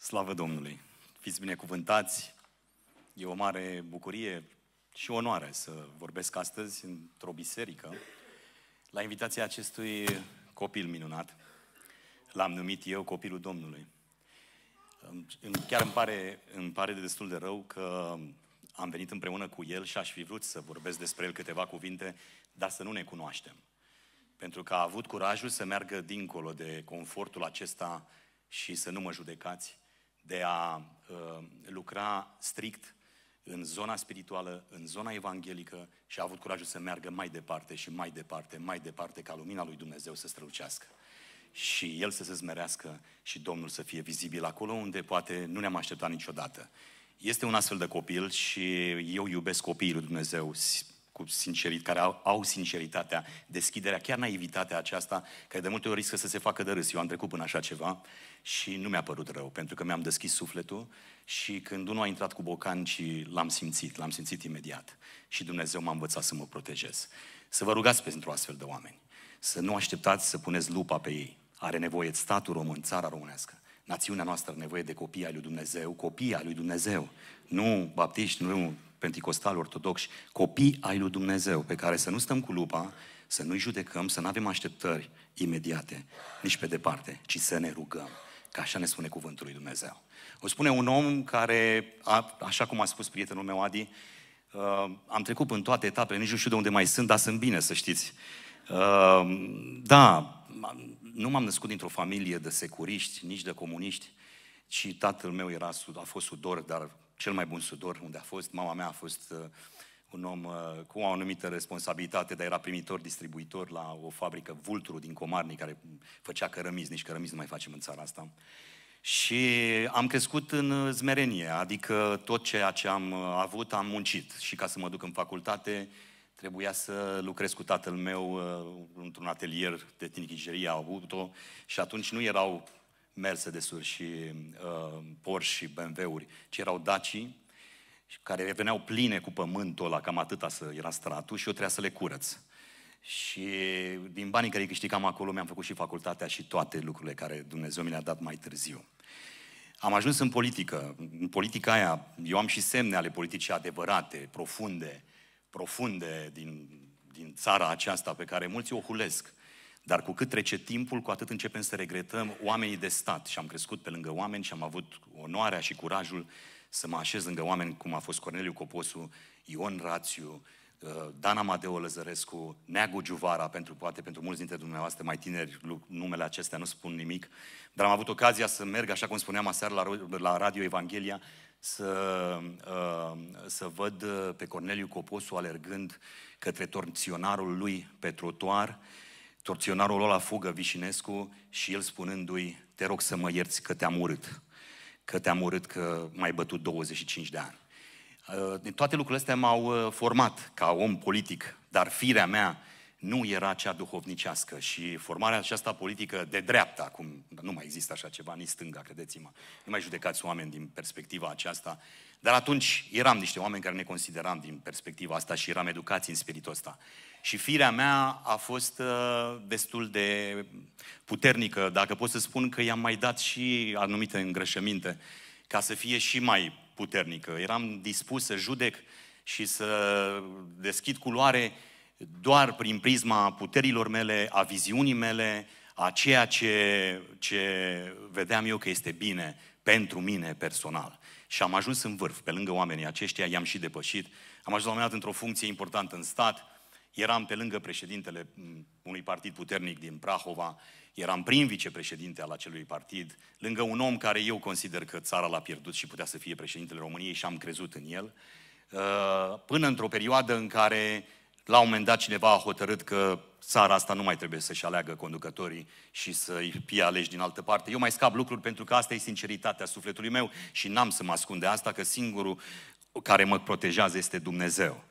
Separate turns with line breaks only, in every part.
Slavă Domnului! Fiți binecuvântați! E o mare bucurie și onoare să vorbesc astăzi într-o biserică la invitația acestui copil minunat. L-am numit eu copilul Domnului. Chiar îmi pare, îmi pare destul de rău că am venit împreună cu el și aș fi vrut să vorbesc despre el câteva cuvinte, dar să nu ne cunoaștem. Pentru că a avut curajul să meargă dincolo de confortul acesta și să nu mă judecați, de a uh, lucra strict în zona spirituală, în zona evanghelică și a avut curajul să meargă mai departe și mai departe, mai departe ca lumina lui Dumnezeu să strălucească. Și el să se zmerească și Domnul să fie vizibil acolo unde poate nu ne-am așteptat niciodată. Este un astfel de copil și eu iubesc copiii lui Dumnezeu cu sincerit, care au, au sinceritatea, deschiderea, chiar naivitatea aceasta, care de multe ori riscă să se facă de râs. Eu am trecut până așa ceva și nu mi-a părut rău, pentru că mi-am deschis sufletul și când unul a intrat cu bocanci, l-am simțit, l-am simțit imediat. Și Dumnezeu m-a învățat să mă protejez. Să vă rugați pentru astfel de oameni. Să nu așteptați să puneți lupa pe ei. Are nevoie statul român, țara românească. Națiunea noastră are nevoie de copii ai lui Dumnezeu, copii ai lui Dumnezeu. Nu baptiști, nu penticostali, ortodoxi, copii ai lui Dumnezeu, pe care să nu stăm cu lupa, să nu-i judecăm, să nu avem așteptări imediate, nici pe departe, ci să ne rugăm. Ca așa ne spune cuvântul lui Dumnezeu. O spune un om care, a, așa cum a spus prietenul meu Adi, uh, am trecut în toate etapele, nici nu știu de unde mai sunt, dar sunt bine, să știți. Uh, da, nu m-am născut dintr-o familie de securiști, nici de comuniști, ci tatăl meu era, a fost sudor, dar cel mai bun sudor unde a fost, mama mea a fost uh, un om uh, cu o anumită responsabilitate, dar era primitor distribuitor la o fabrică vulturu din Comarni, care făcea cărămizi, nici cărămizi nu mai facem în țara asta. Și am crescut în uh, zmerenie, adică tot ceea ce am uh, avut am muncit. Și ca să mă duc în facultate, trebuia să lucrez cu tatăl meu uh, într-un atelier de tinichigerie a avut-o și atunci nu erau Mercedes-uri și uh, Porsche și BMW-uri, ci erau dacii și care veneau pline cu pământul ăla, cam atâta să era stratul și eu trebuia să le curăț. Și din banii care îi câștigam acolo mi-am făcut și facultatea și toate lucrurile care Dumnezeu mi le-a dat mai târziu. Am ajuns în politică. În politica aia, eu am și semne ale politicii adevărate, profunde, profunde din, din țara aceasta pe care mulți o hulesc. Dar cu cât trece timpul, cu atât începem să regretăm oamenii de stat. Și am crescut pe lângă oameni și am avut onoarea și curajul să mă așez lângă oameni cum a fost Corneliu Coposu, Ion Rațiu, uh, Dana Amadeo Lăzărescu, Neagu Giuvara, pentru poate pentru mulți dintre dumneavoastră mai tineri, numele acestea nu spun nimic, dar am avut ocazia să merg, așa cum spuneam aseară la, la Radio Evanghelia, să, uh, să văd uh, pe Corneliu Coposu alergând către torționarul lui pe trotuar, torționarul ăla fugă Vișinescu și el spunându-i, te rog să mă ierți că te-am urât că te-am urât că mai bătut 25 de ani. Uh, toate lucrurile astea m-au uh, format ca om politic, dar firea mea nu era cea duhovnicească și formarea aceasta politică de dreapta, acum nu mai există așa ceva, nici stânga, credeți-mă, nu mai judecați oameni din perspectiva aceasta, dar atunci eram niște oameni care ne consideram din perspectiva asta și eram educați în spiritul ăsta. Și firea mea a fost uh, destul de puternică, dacă pot să spun că i-am mai dat și anumite îngrășăminte, ca să fie și mai puternică. Eram dispus să judec și să deschid culoare doar prin prisma puterilor mele, a viziunii mele, a ceea ce, ce vedeam eu că este bine pentru mine personal. Și am ajuns în vârf, pe lângă oamenii aceștia, i-am și depășit. Am ajuns la un moment dat într-o funcție importantă în stat, Eram pe lângă președintele mm, unui partid puternic din Prahova, eram prim vicepreședinte al acelui partid, lângă un om care eu consider că țara l-a pierdut și putea să fie președintele României și am crezut în el, uh, până într-o perioadă în care la un moment dat cineva a hotărât că țara asta nu mai trebuie să-și aleagă conducătorii și să-i fie aleși din altă parte. Eu mai scap lucruri pentru că asta e sinceritatea sufletului meu și n-am să mă ascund de asta, că singurul care mă protejează este Dumnezeu.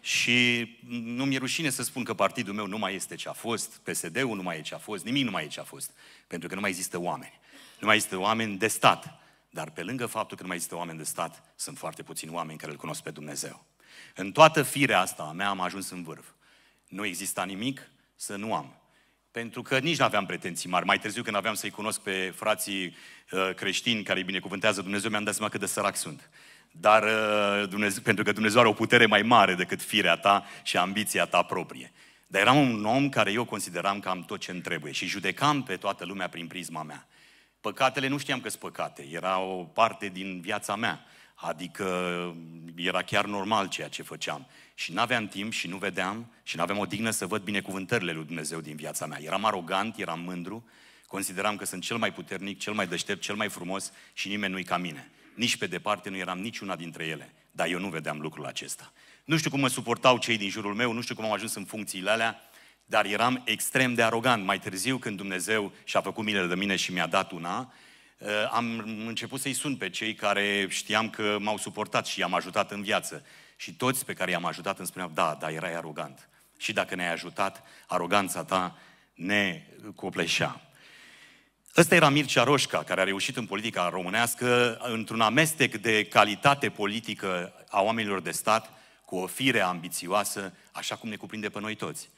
Și nu mi-e rușine să spun că partidul meu nu mai este ce a fost, PSD-ul nu mai e ce a fost, nimic nu mai e ce a fost, pentru că nu mai există oameni. Nu mai există oameni de stat. Dar pe lângă faptul că nu mai există oameni de stat, sunt foarte puțini oameni care îl cunosc pe Dumnezeu. În toată firea asta a mea am ajuns în vârf. Nu exista nimic să nu am. Pentru că nici nu aveam pretenții mari. Mai târziu când aveam să-i cunosc pe frații uh, creștini care îi binecuvântează Dumnezeu, mi-am dat seama cât de sărac sunt. Dar uh, Dumnezeu, pentru că Dumnezeu are o putere mai mare decât firea ta și ambiția ta proprie. Dar eram un om care eu consideram că am tot ce îmi trebuie și judecam pe toată lumea prin prisma mea. Păcatele nu știam că sunt păcate, era o parte din viața mea. Adică uh, era chiar normal ceea ce făceam. Și nu aveam timp și nu vedeam și nu aveam o dignă să văd binecuvântările lui Dumnezeu din viața mea. Eram arogant, eram mândru, consideram că sunt cel mai puternic, cel mai deștept, cel mai frumos și nimeni nu-i ca mine. Nici pe departe nu eram niciuna dintre ele, dar eu nu vedeam lucrul acesta. Nu știu cum mă suportau cei din jurul meu, nu știu cum am ajuns în funcțiile alea, dar eram extrem de arogant. Mai târziu, când Dumnezeu și-a făcut milele de mine și mi-a dat una, eh, am început să-i sun pe cei care știam că m-au suportat și i-am ajutat în viață. Și toți pe care i-am ajutat îmi spuneau, da, dar erai arogant. Și dacă ne-ai ajutat, aroganța ta ne copleșea. Ăsta era Mircea Roșca, care a reușit în politica românească, într-un amestec de calitate politică a oamenilor de stat, cu o fire ambițioasă, așa cum ne cuprinde pe noi toți.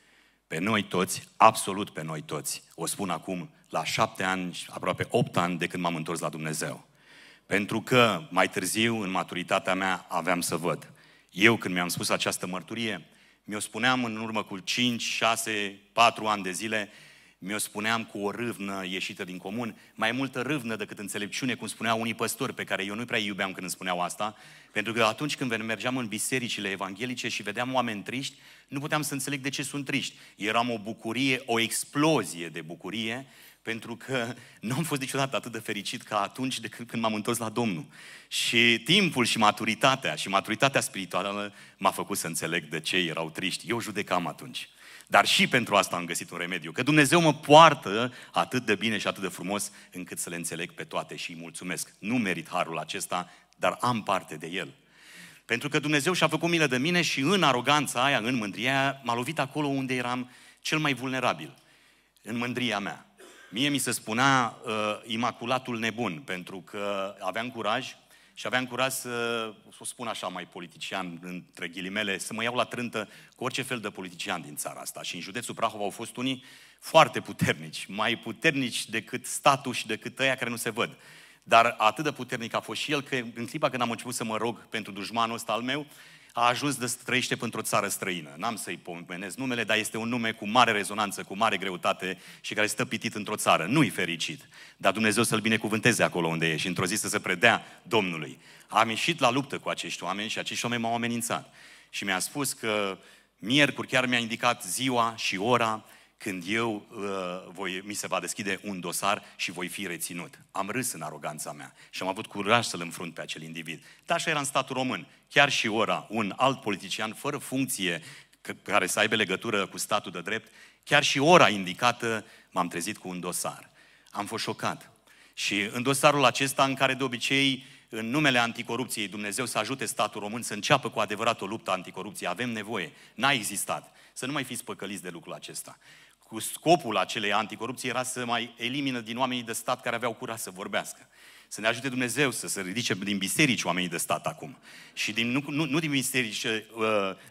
Pe noi toți, absolut pe noi toți. O spun acum, la șapte ani, aproape opt ani de când m-am întors la Dumnezeu. Pentru că mai târziu, în maturitatea mea, aveam să văd. Eu, când mi-am spus această mărturie, mi-o spuneam în urmă cu 5, 6, 4 ani de zile, mi-o spuneam cu o râvnă ieșită din comun, mai multă râvnă decât înțelepciune, cum spuneau unii păstori, pe care eu nu prea iubeam când îmi spuneau asta, pentru că atunci când mergeam în bisericile evanghelice și vedeam oameni triști, nu puteam să înțeleg de ce sunt triști. Eram o bucurie, o explozie de bucurie, pentru că nu am fost niciodată atât de fericit ca atunci de când m-am întors la Domnul. Și timpul și maturitatea, și maturitatea spirituală m-a făcut să înțeleg de ce erau triști. Eu judecam atunci. Dar și pentru asta am găsit un remediu, că Dumnezeu mă poartă atât de bine și atât de frumos încât să le înțeleg pe toate și îi mulțumesc. Nu merit harul acesta, dar am parte de el. Pentru că Dumnezeu și-a făcut milă de mine și în aroganța aia, în mândria aia, m-a lovit acolo unde eram cel mai vulnerabil, în mândria mea. Mie mi se spunea uh, imaculatul nebun, pentru că aveam curaj, și aveam curaj să, o spun așa mai politician, între ghilimele, să mă iau la trântă cu orice fel de politician din țara asta. Și în județul Prahova au fost unii foarte puternici, mai puternici decât statul și decât ăia care nu se văd. Dar atât de puternic a fost și el că în clipa când am început să mă rog pentru dușmanul ăsta al meu, a ajuns de trăiește într-o țară străină. N-am să-i pomenesc numele, dar este un nume cu mare rezonanță, cu mare greutate și care stă pitit într-o țară. Nu-i fericit, dar Dumnezeu să-l binecuvânteze acolo unde e și într-o zi să se predea Domnului. Am ieșit la luptă cu acești oameni și acești oameni m-au amenințat. Și mi-a spus că miercuri chiar mi-a indicat ziua și ora când eu uh, voi, mi se va deschide un dosar și voi fi reținut. Am râs în aroganța mea și am avut curaj să-l înfrunt pe acel individ. Dar așa era în statul român. Chiar și ora, un alt politician fără funcție care să aibă legătură cu statul de drept, chiar și ora indicată m-am trezit cu un dosar. Am fost șocat. Și în dosarul acesta, în care de obicei, în numele anticorupției, Dumnezeu să ajute statul român să înceapă cu adevărat o luptă anticorupție, avem nevoie. N-a existat. Să nu mai fiți păcăliți de lucrul acesta cu scopul acelei anticorupții era să mai elimină din oamenii de stat care aveau curaj să vorbească. Să ne ajute Dumnezeu să se ridice din biserici oamenii de stat acum. Și din, nu, nu, nu din biserici uh,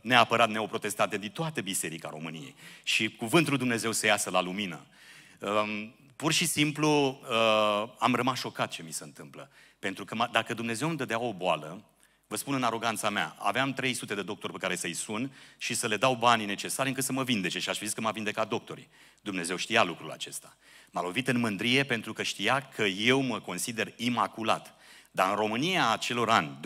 neapărat neoprotestante, din toată biserica României. Și cuvântul Dumnezeu să iasă la lumină. Uh, pur și simplu uh, am rămas șocat ce mi se întâmplă. Pentru că dacă Dumnezeu îmi dădea o boală, Vă spun în aroganța mea, aveam 300 de doctori pe care să-i sun și să le dau banii necesari încât să mă vindece și aș fi zis că m-a vindecat doctorii. Dumnezeu știa lucrul acesta. M-a lovit în mândrie pentru că știa că eu mă consider imaculat. Dar în România acelor ani,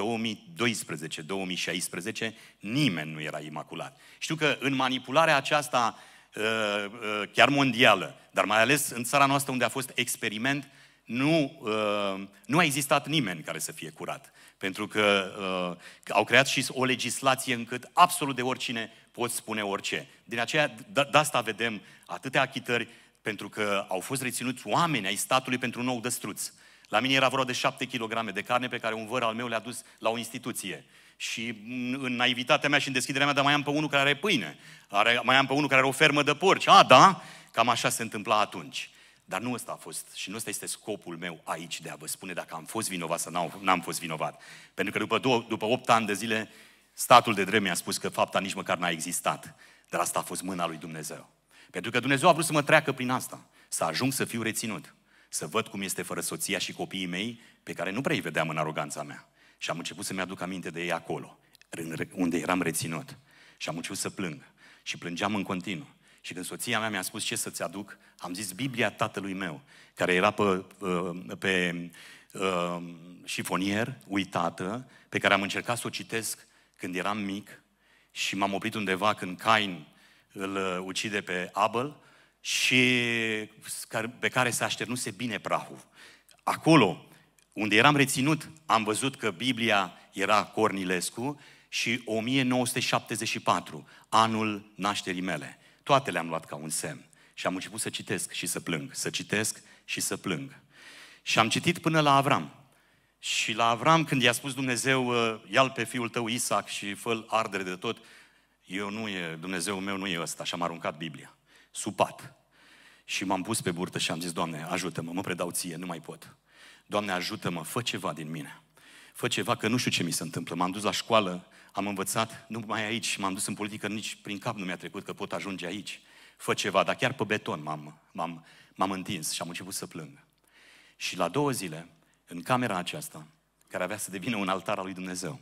2012-2016, nimeni nu era imaculat. Știu că în manipularea aceasta uh, uh, chiar mondială, dar mai ales în țara noastră unde a fost experiment, nu, uh, nu a existat nimeni care să fie curat. Pentru că uh, au creat și o legislație încât absolut de oricine poți spune orice. Din aceea, de asta vedem atâtea achitări, pentru că au fost reținuți oameni ai statului pentru un nou dăstruț. La mine era vreo de șapte kilograme de carne pe care un văr al meu le-a dus la o instituție. Și mm, în naivitatea mea și în deschiderea mea, dar mai am pe unul care are pâine, are, mai am pe unul care are o fermă de porci. A, da, cam așa se întâmpla atunci. Dar nu ăsta a fost și nu ăsta este scopul meu aici de a vă spune dacă am fost vinovat sau n-am fost vinovat. Pentru că după, două, după 8 ani de zile, statul de drept mi-a spus că fapta nici măcar n-a existat. Dar asta a fost mâna lui Dumnezeu. Pentru că Dumnezeu a vrut să mă treacă prin asta, să ajung să fiu reținut, să văd cum este fără soția și copiii mei, pe care nu prea îi vedeam în aroganța mea. Și am început să-mi aduc aminte de ei acolo, unde eram reținut. Și am început să plâng. Și plângeam în continuu. Și când soția mea mi-a spus ce să-ți aduc, am zis Biblia tatălui meu, care era pe, uh, pe uh, șifonier, uitată, pe care am încercat să o citesc când eram mic și m-am oprit undeva când Cain îl ucide pe Abel și pe care se așternuse bine prahul. Acolo, unde eram reținut, am văzut că Biblia era Cornilescu și 1974, anul nașterii mele. Toate le-am luat ca un semn. Și am început să citesc și să plâng, să citesc și să plâng. Și am citit până la Avram. Și la Avram, când i-a spus Dumnezeu, ă, ia pe fiul tău Isaac și fă ardere de tot, eu nu e, Dumnezeu meu nu e ăsta. Și am aruncat Biblia, supat. Și m-am pus pe burtă și am zis, Doamne, ajută-mă, mă predau ție, nu mai pot. Doamne, ajută-mă, fă ceva din mine fă ceva că nu știu ce mi se întâmplă. M-am dus la școală, am învățat, nu mai aici, m-am dus în politică, nici prin cap nu mi-a trecut că pot ajunge aici. Fă ceva, dar chiar pe beton m-am, m-am, m-am întins și am început să plâng. Și la două zile, în camera aceasta, care avea să devină un altar al lui Dumnezeu,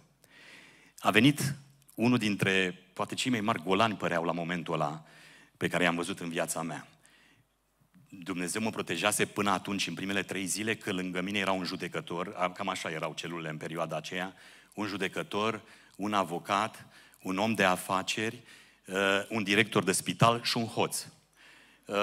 a venit unul dintre, poate cei mai mari golani păreau la momentul ăla pe care i-am văzut în viața mea. Dumnezeu mă protejase până atunci, în primele trei zile, că lângă mine era un judecător, cam așa erau celulele în perioada aceea, un judecător, un avocat, un om de afaceri, uh, un director de spital și un hoț. Uh,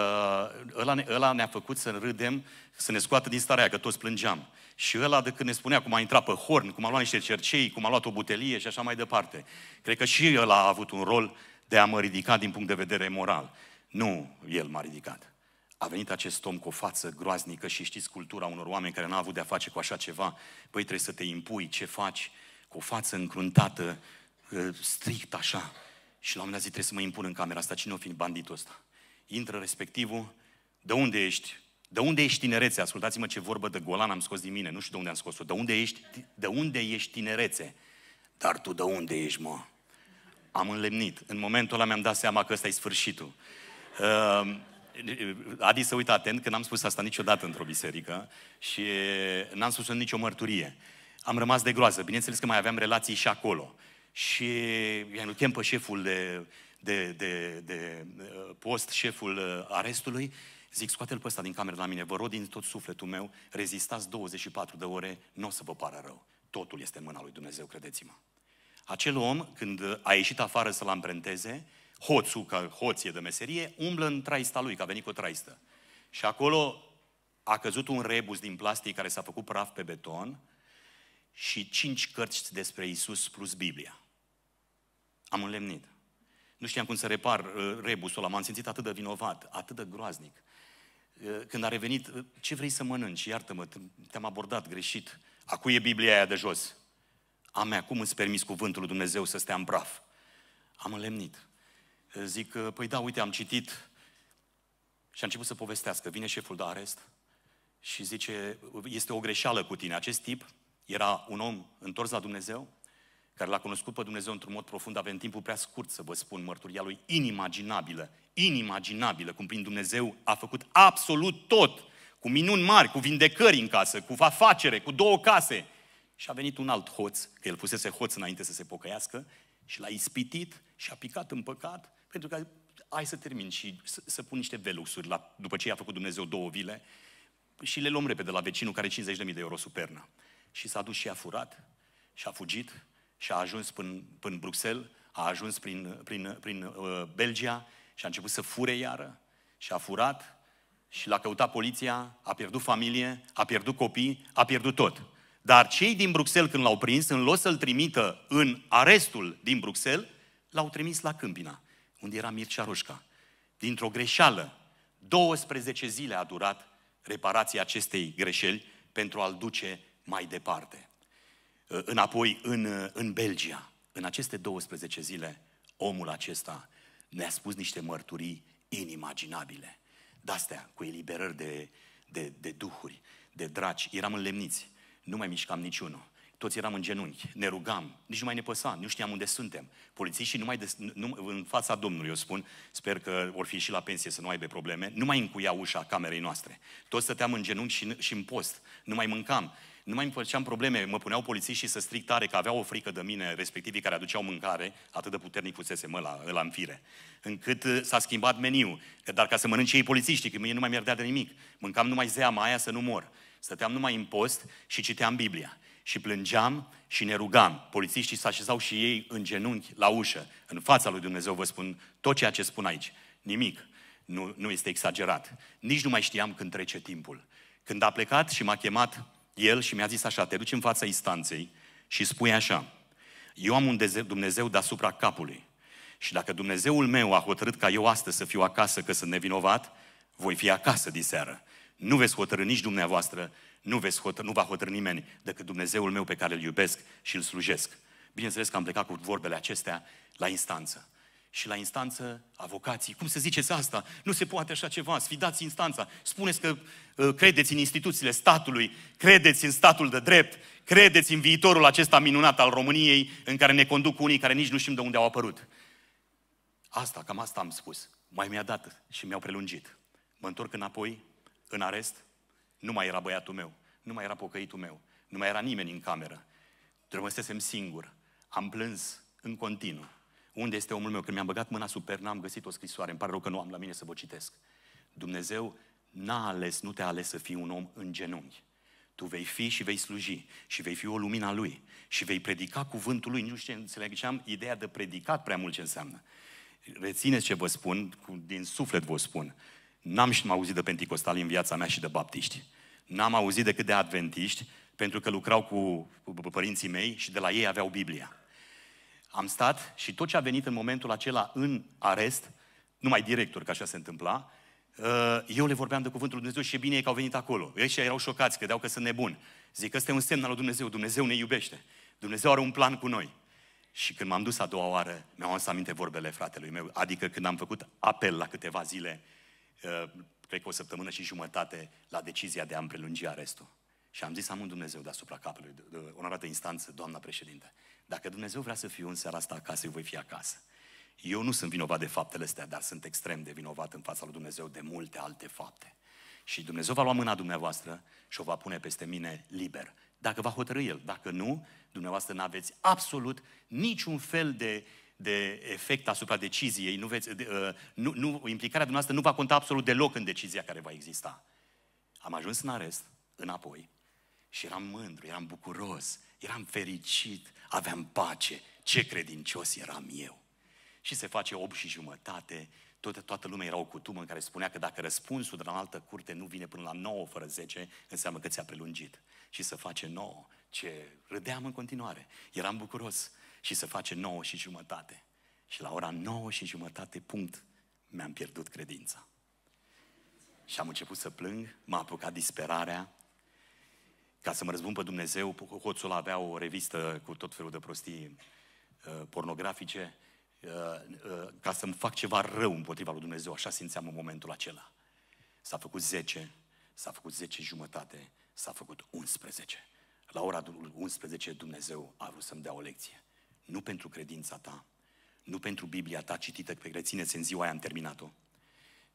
ăla, ne, ăla ne-a făcut să râdem, să ne scoată din starea aia, că toți plângeam. Și ăla de când ne spunea cum a intrat pe horn, cum a luat niște cercei, cum a luat o butelie și așa mai departe. Cred că și el a avut un rol de a mă ridica din punct de vedere moral. Nu el m-a ridicat. A venit acest om cu o față groaznică și știți cultura unor oameni care n-au avut de-a face cu așa ceva. Păi trebuie să te impui, ce faci? Cu o față încruntată, ă, strict așa. Și la un moment dat zi, trebuie să mă impun în camera asta, cine o fi banditul ăsta? Intră respectivul, de unde ești? De unde ești tinerețe? Ascultați-mă ce vorbă de golan am scos din mine, nu știu de unde am scos-o. De unde ești, de unde ești tinerețe? Dar tu de unde ești, mă? Am înlemnit. În momentul ăla mi-am dat seama că ăsta e sfârșitul. Uh, Eh, Adi să uită atent că n-am spus asta niciodată într-o biserică și eh, n-am spus nicio mărturie. Am rămas de groază. Bineînțeles că mai aveam relații și acolo. Și eh, i-am chem pe șeful de, de, de, de post, șeful arestului, zic, scoate-l pe ăsta din cameră la mine, vă rog din tot sufletul meu, rezistați 24 de ore, nu o să vă pară rău. Totul este în mâna lui Dumnezeu, credeți-mă. Acel om, când a ieșit afară să-l amprenteze, hoțul, că hoț e de meserie, umblă în traista lui, că a venit cu traistă. Și acolo a căzut un rebus din plastic care s-a făcut praf pe beton și cinci cărți despre Isus plus Biblia. Am înlemnit. Nu știam cum să repar uh, rebusul ăla, m-am simțit atât de vinovat, atât de groaznic. Uh, când a revenit, uh, ce vrei să mănânci? Iartă-mă, te-am abordat greșit. Acu e Biblia aia de jos. A mea, cum îți permis cuvântul lui Dumnezeu să stea în praf? Am înlemnit. Eh, zic, păi da, uite, am citit și a început să povestească. Vine șeful de arest și zice, este o greșeală cu tine. Acest tip era un om întors la Dumnezeu, care l-a cunoscut pe Dumnezeu într-un mod profund, avem timpul prea scurt să vă spun mărturia lui, inimaginabilă, inimaginabilă, cum prin Dumnezeu a făcut absolut tot, cu minuni mari, cu vindecări în casă, cu afacere, cu două case. Și a venit un alt hoț, că el fusese hoț înainte să se pocăiască, și l-a ispitit și a picat în păcat pentru că ai să termin și să, să pun niște veluxuri la, după ce i-a făcut Dumnezeu două vile și le luăm repede la vecinul care 50.000 de euro superna. Și s-a dus și a furat și a fugit și a ajuns până în Bruxelles, a ajuns prin, prin, prin uh, Belgia și a început să fure iară și a furat și l-a căutat poliția, a pierdut familie, a pierdut copii, a pierdut tot. Dar cei din Bruxelles când l-au prins, în loc să-l trimită în arestul din Bruxelles, l-au trimis la Câmpina unde era Mircea Roșca. Dintr-o greșeală, 12 zile a durat reparația acestei greșeli pentru a-l duce mai departe. Ă, înapoi în, în Belgia. În aceste 12 zile, omul acesta ne-a spus niște mărturii inimaginabile. De-astea, cu eliberări de, de, de duhuri, de draci, eram înlemniți. Nu mai mișcam niciunul toți eram în genunchi, ne rugam, nici nu mai ne păsa, nu știam unde suntem. Polițiștii numai de, nu, în fața Domnului, eu spun, sper că vor fi și la pensie să nu aibă probleme, nu mai încuia ușa camerei noastre. Toți stăteam în genunchi și, și în post, nu mai mâncam, nu mai făceam probleme, mă puneau polițiștii să stric tare că aveau o frică de mine, respectivii care aduceau mâncare, atât de puternic fusese mă la, la în încât uh, s-a schimbat meniu, dar ca să mănânce ei polițiștii, că mie nu mai mi de nimic, mâncam numai zeama aia să nu mor, stăteam numai în post și citeam Biblia și plângeam și ne rugam. Polițiștii se așezau și ei în genunchi la ușă, în fața lui Dumnezeu, vă spun tot ceea ce spun aici. Nimic nu, nu este exagerat. Nici nu mai știam când trece timpul. Când a plecat și m-a chemat el și mi-a zis așa, te duci în fața instanței și spui așa, eu am un Dumnezeu deasupra capului și dacă Dumnezeul meu a hotărât ca eu astăzi să fiu acasă că sunt nevinovat, voi fi acasă diseară. Nu veți hotărâ nici dumneavoastră nu, veți hotăr- nu va hotărâ nimeni decât Dumnezeul meu pe care îl iubesc și îl slujesc. Bineînțeles că am plecat cu vorbele acestea la instanță. Și la instanță, avocații, cum să ziceți asta? Nu se poate așa ceva, sfidați instanța. Spuneți că uh, credeți în instituțiile statului, credeți în statul de drept, credeți în viitorul acesta minunat al României, în care ne conduc unii care nici nu știm de unde au apărut. Asta, cam asta am spus. Mai mi-a dat și mi-au prelungit. Mă întorc înapoi, în arest, nu mai era băiatul meu, nu mai era pocăitul meu, nu mai era nimeni în cameră. Rămăsesem singur, am plâns în continuu. Unde este omul meu? Când mi-am băgat mâna sub n am găsit o scrisoare. Îmi pare rău că nu am la mine să vă citesc. Dumnezeu n-a ales, nu te-a ales să fii un om în genunchi. Tu vei fi și vei sluji și vei fi o lumina Lui și vei predica cuvântul Lui. Nu știu ce înțelegeam ideea de predicat prea mult ce înseamnă. Rețineți ce vă spun, din suflet vă spun. N-am și nu auzit de penticostali în viața mea și de baptiști. N-am auzit decât de adventiști, pentru că lucrau cu părinții mei și de la ei aveau Biblia. Am stat și tot ce a venit în momentul acela în arest, numai director, că așa se întâmpla, uh, eu le vorbeam de Cuvântul lui Dumnezeu și e bine că au venit acolo. Ei și erau șocați, credeau că sunt nebuni. Zic, că este un semn al lui Dumnezeu, Dumnezeu ne iubește. Dumnezeu are un plan cu noi. Și când m-am dus a doua oară, mi-au adus aminte vorbele fratelui meu, adică când am făcut apel la câteva zile Ehm, cred că o săptămână și jumătate, la decizia de a-mi prelungi arestul. Și am zis, am un Dumnezeu deasupra capului, onorată instanță, doamna președinte, dacă Dumnezeu vrea să fiu în seara asta acasă, eu voi fi acasă. Eu nu sunt vinovat de faptele astea, dar sunt extrem de vinovat în fața lui Dumnezeu de multe alte fapte. Și Dumnezeu va lua mâna dumneavoastră și o va pune peste mine liber. Dacă va hotărâi El, dacă nu, dumneavoastră nu aveți absolut niciun fel de uh, de efect asupra deciziei, nu veți, de, uh, nu, nu, implicarea dumneavoastră nu va conta absolut deloc în decizia care va exista. Am ajuns în arest, înapoi, și eram mândru, eram bucuros, eram fericit, aveam pace. Ce credincios eram eu! Și se face 8 și jumătate, tot, toată lumea era o cutumă în care spunea că dacă răspunsul de la altă curte nu vine până la 9 fără 10, înseamnă că ți-a prelungit. Și să face 9, ce râdeam în continuare, eram bucuros, și se face 9 și jumătate. Și la ora 9 și jumătate, punct, mi-am pierdut credința. Și am început să plâng, m-a apucat disperarea. Ca să mă răzbun pe Dumnezeu, hoțul avea o revistă cu tot felul de prostii uh, pornografice, uh, uh, ca să-mi fac ceva rău împotriva lui Dumnezeu, așa simțeam în momentul acela. S-a făcut 10, s-a făcut 10 jumătate, s-a făcut 11. La ora 11 Dumnezeu a vrut să-mi dea o lecție. Nu pentru credința ta, nu pentru Biblia ta citită, pe care țineți în ziua aia am terminat-o.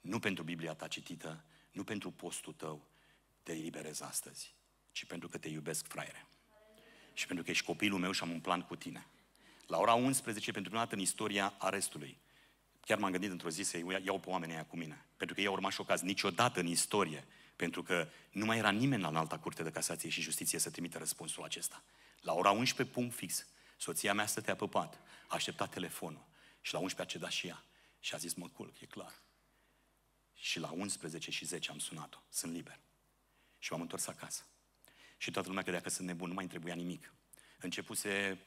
Nu pentru Biblia ta citită, nu pentru postul tău te eliberez astăzi, ci pentru că te iubesc, fraiere. Și pentru că ești copilul meu și am un plan cu tine. La ora 11, pentru prima dată în istoria arestului, chiar m-am gândit într-o zi să iau pe oamenii aia cu mine. Pentru că ei au urmat șocați niciodată în istorie, pentru că nu mai era nimeni la înalta curte de casație și justiție să trimită răspunsul acesta. La ora 11, punct fix, Soția mea stătea pe pat, a așteptat telefonul și la 11 a cedat și ea. Și a zis, mă culc, e clar. Și la 11 și 10 am sunat-o, sunt liber. Și m-am întors acasă. Și toată lumea credea că sunt nebun, nu mai trebuia nimic. Începuse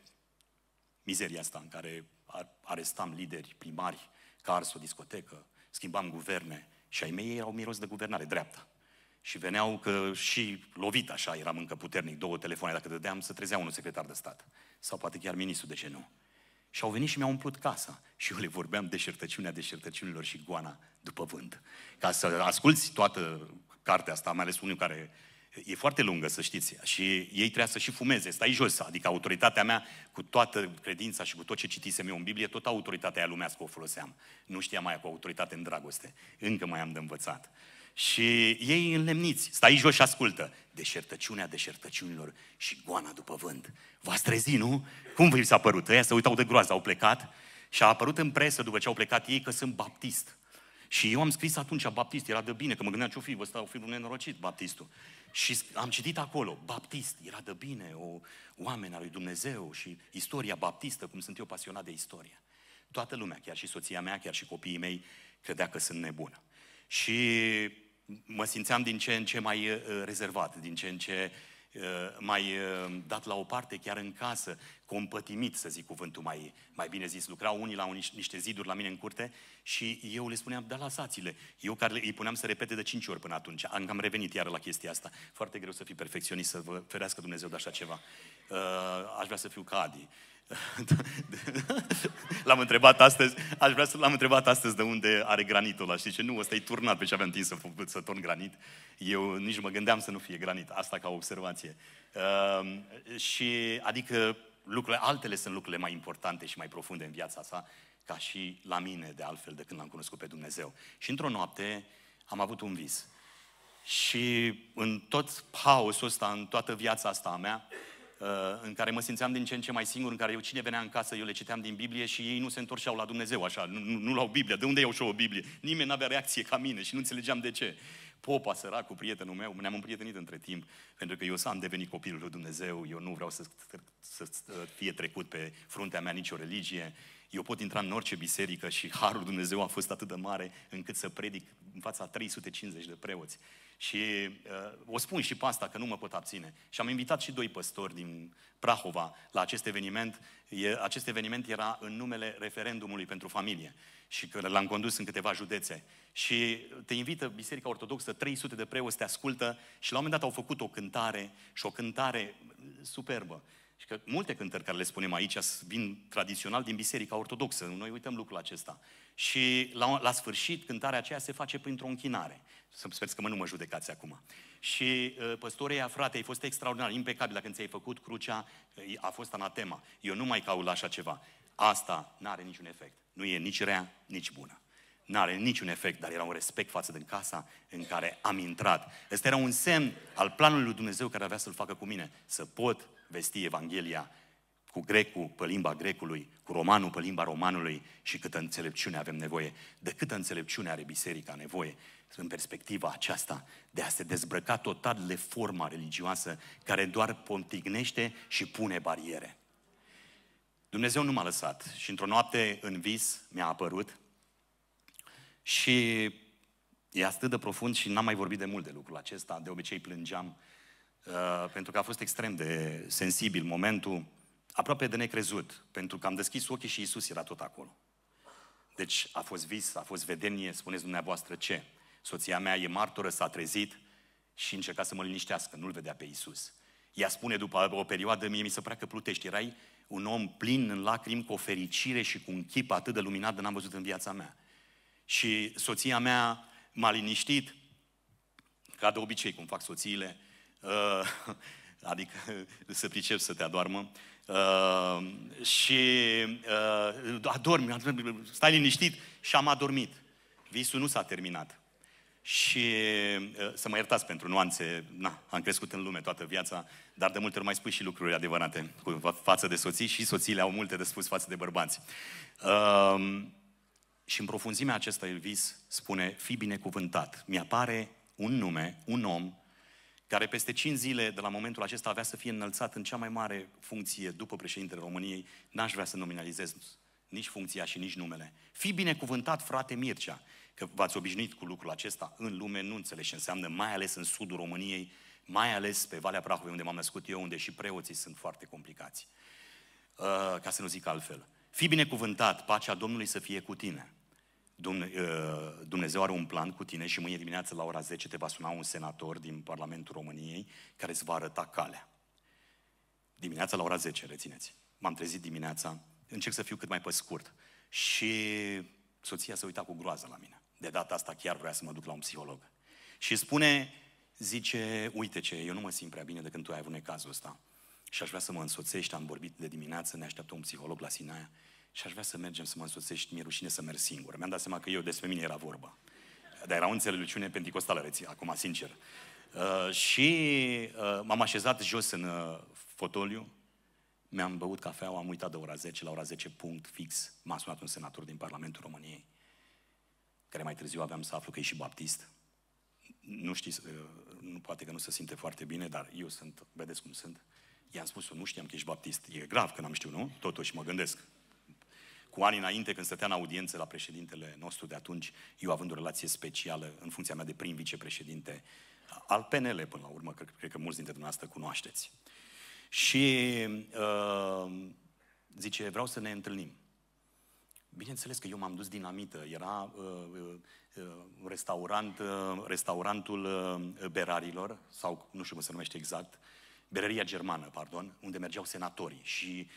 mizeria asta în care arestam lideri, primari, cars o discotecă, schimbam guverne și ai mei erau miros de guvernare, dreapta. Și veneau că și lovit așa eram încă puternic, două telefoane, dacă dădeam, să trezea unul secretar de stat. Sau poate chiar ministru, de ce nu? Și au venit și mi-au umplut casa. Și eu le vorbeam de șertăciunea de șertăciunilor și goana după vânt. Ca să asculți toată cartea asta, mai ales unul care e foarte lungă, să știți, și ei trebuia să și fumeze, stai jos, adică autoritatea mea, cu toată credința și cu tot ce citisem eu în Biblie, tot autoritatea aia lumească o foloseam. Nu știam mai cu autoritate în dragoste. Încă mai am de învățat. Și ei înlemniți, stai jos și ascultă. Deșertăciunea deșertăciunilor și goana după vânt. V-ați trezit? nu? Cum vi s-a părut? Ăia se uitau de groază, au plecat și a apărut în presă după ce au plecat ei că sunt baptist. Și eu am scris atunci baptist, era de bine, că mă gândeam ce-o fi, vă stau fi un nenorocit, baptistul. Și am citit acolo, baptist, era de bine, o oameni al lui Dumnezeu și istoria baptistă, cum sunt eu pasionat de istorie. Toată lumea, chiar și soția mea, chiar și copiii mei, credea că sunt nebună. Și mă simțeam din ce în ce mai uh, rezervat, din ce în ce uh, mai uh, dat la o parte, chiar în casă, compătimit, să zic cuvântul mai, mai bine zis. Lucrau unii la niște ziduri la mine în curte și eu le spuneam, da, lasați le Eu care îi puneam să repete de cinci ori până atunci. Am, revenit iar la chestia asta. Foarte greu să fii perfecționist, să vă ferească Dumnezeu de așa ceva. aș vrea să fiu cadi. l-am întrebat astăzi, aș vrea să l-am întrebat astăzi de unde are granitul ăla. Știi ce? Nu, ăsta e turnat pe ce aveam timp să, să torn granit. Eu nici mă gândeam să nu fie granit. Asta ca observație. Uh, și adică lucrurile, altele sunt lucrurile mai importante și mai profunde în viața sa, ca și la mine de altfel de când l-am cunoscut pe Dumnezeu. Și într-o noapte am avut un vis. Și în tot haosul ăsta, în toată viața asta a mea, Uh, în care mă simțeam din ce în ce mai singur, în care eu cine venea în casă, eu le citeam din Biblie și ei nu se întorceau la Dumnezeu așa, nu, nu, nu Biblie, de unde iau și o Biblie? Nimeni nu avea reacție ca mine și nu înțelegeam de ce. Popa, săracul, prietenul meu, ne-am împrietenit între timp, pentru că eu am devenit copilul lui Dumnezeu, eu nu vreau să, să fie trecut pe fruntea mea nicio religie, eu pot intra în orice biserică și harul Dumnezeu a fost atât de mare încât să predic în fața 350 de preoți. Și uh, o spun și pe asta, că nu mă pot abține. Și am invitat și doi păstori din Prahova la acest eveniment. E, acest eveniment era în numele referendumului pentru familie și că l-am condus în câteva județe. Și te invită Biserica Ortodoxă, 300 de preoți te ascultă și la un moment dat au făcut o cântare și o cântare superbă. Și că multe cântări care le spunem aici vin tradițional din Biserica Ortodoxă, noi uităm lucrul acesta. Și la, la sfârșit, cântarea aceea se face printr-o închinare. Să sper că mă nu mă judecați acum. Și uh, ă, păstoria, frate, ai fost extraordinar, impecabil. Dacă ți-ai făcut crucea, ă, a fost anatema. Eu nu mai caut la așa ceva. Asta nu are niciun efect. Nu e nici rea, nici bună. Nu are niciun efect, dar era un respect față de casa în care am intrat. Ăsta era un semn al planului lui Dumnezeu care avea să-l facă cu mine. Să pot vesti Evanghelia cu grecul pe limba grecului, cu romanul pe limba romanului și câtă înțelepciune avem nevoie, de câtă înțelepciune are biserica nevoie în perspectiva aceasta de a se dezbrăca total de forma religioasă care doar pontignește și pune bariere. Dumnezeu nu m-a lăsat și într-o noapte în vis mi-a apărut și e atât de profund și n-am mai vorbit de mult de lucrul acesta, de obicei plângeam Uh, pentru că a fost extrem de sensibil momentul, aproape de necrezut, pentru că am deschis ochii și Isus era tot acolo. Deci a fost vis, a fost vedenie, spuneți dumneavoastră ce. Soția mea e martoră, s-a trezit și încerca să mă liniștească, nu-l vedea pe Isus. Ea spune după o perioadă, mie mi se părea că plutești, erai un om plin în lacrimi, cu o fericire și cu un chip atât de luminat de n-am văzut în viața mea. Și soția mea m-a liniștit, ca de obicei, cum fac soțiile, uh, adică să pricep să te adormă uh, și uh, adormi, adormi, stai liniștit și am adormit. Visul nu s-a terminat. Și uh, să mă iertați pentru nuanțe, na, am crescut în lume toată viața, dar de multe ori mai spui și lucruri adevărate cu, față de soții și soțiile au multe de spus față de bărbați. Uh, și în profunzimea acestui vis spune, fi binecuvântat. Mi apare un nume, un om care peste 5 zile de la momentul acesta avea să fie înălțat în cea mai mare funcție după președintele României, n-aș vrea să nominalizez nici funcția și nici numele. Fi binecuvântat, frate Mircea, că v-ați obișnuit cu lucrul acesta în lume, nu înțelegi ce înseamnă, mai ales în sudul României, mai ales pe Valea Prahovei, unde m-am născut eu, unde și preoții sunt foarte complicați. Uh, ca să nu zic altfel. Fi binecuvântat, pacea Domnului să fie cu tine. Uh, Dumnezeu are un plan cu tine și mâine dimineață la ora 10 te va suna un senator din Parlamentul României care îți va arăta calea. Dimineața la ora 10, rețineți. M-am trezit dimineața, încerc să fiu cât mai pe scurt. Și soția se uita cu groază la mine. De data asta chiar vrea să mă duc la un psiholog. Și spune, zice, uite ce, eu nu mă simt prea bine de când tu ai avut cazul ăsta. Și aș vrea să mă însoțești, am vorbit de dimineață, ne așteaptă un psiholog la Sinaia. Și aș vrea să mergem să mă însoțești, mi-e rușine să merg singur. Mi-am dat seama că eu despre mine era vorba. Dar era o înțelepciune pentecostală, reții, acum, sincer. Uh, și uh, m-am așezat jos în uh, fotoliu, mi-am băut cafea, am uitat de ora 10, la ora 10 punct fix m-a sunat un senator din Parlamentul României, care mai târziu aveam să aflu că e și baptist. Nu știți, uh, nu poate că nu se simte foarte bine, dar eu sunt, vedeți cum sunt. I-am spus, nu știam că ești baptist, e grav că n-am știut, nu? Totuși mă gândesc, cu ani înainte când stătea în audiență la președintele nostru de atunci, eu având o relație specială în funcția mea de prim vicepreședinte al PNL până la urmă, cred, cred că mulți dintre dumneavoastră cunoașteți. Și uh, zice, vreau să ne întâlnim. Bineînțeles că eu m-am dus dinamită. Era uh, uh, uh, restaurant, uh, restaurantul uh, berarilor, sau nu știu cum se numește exact, berăria germană, pardon, unde mergeau senatorii. Și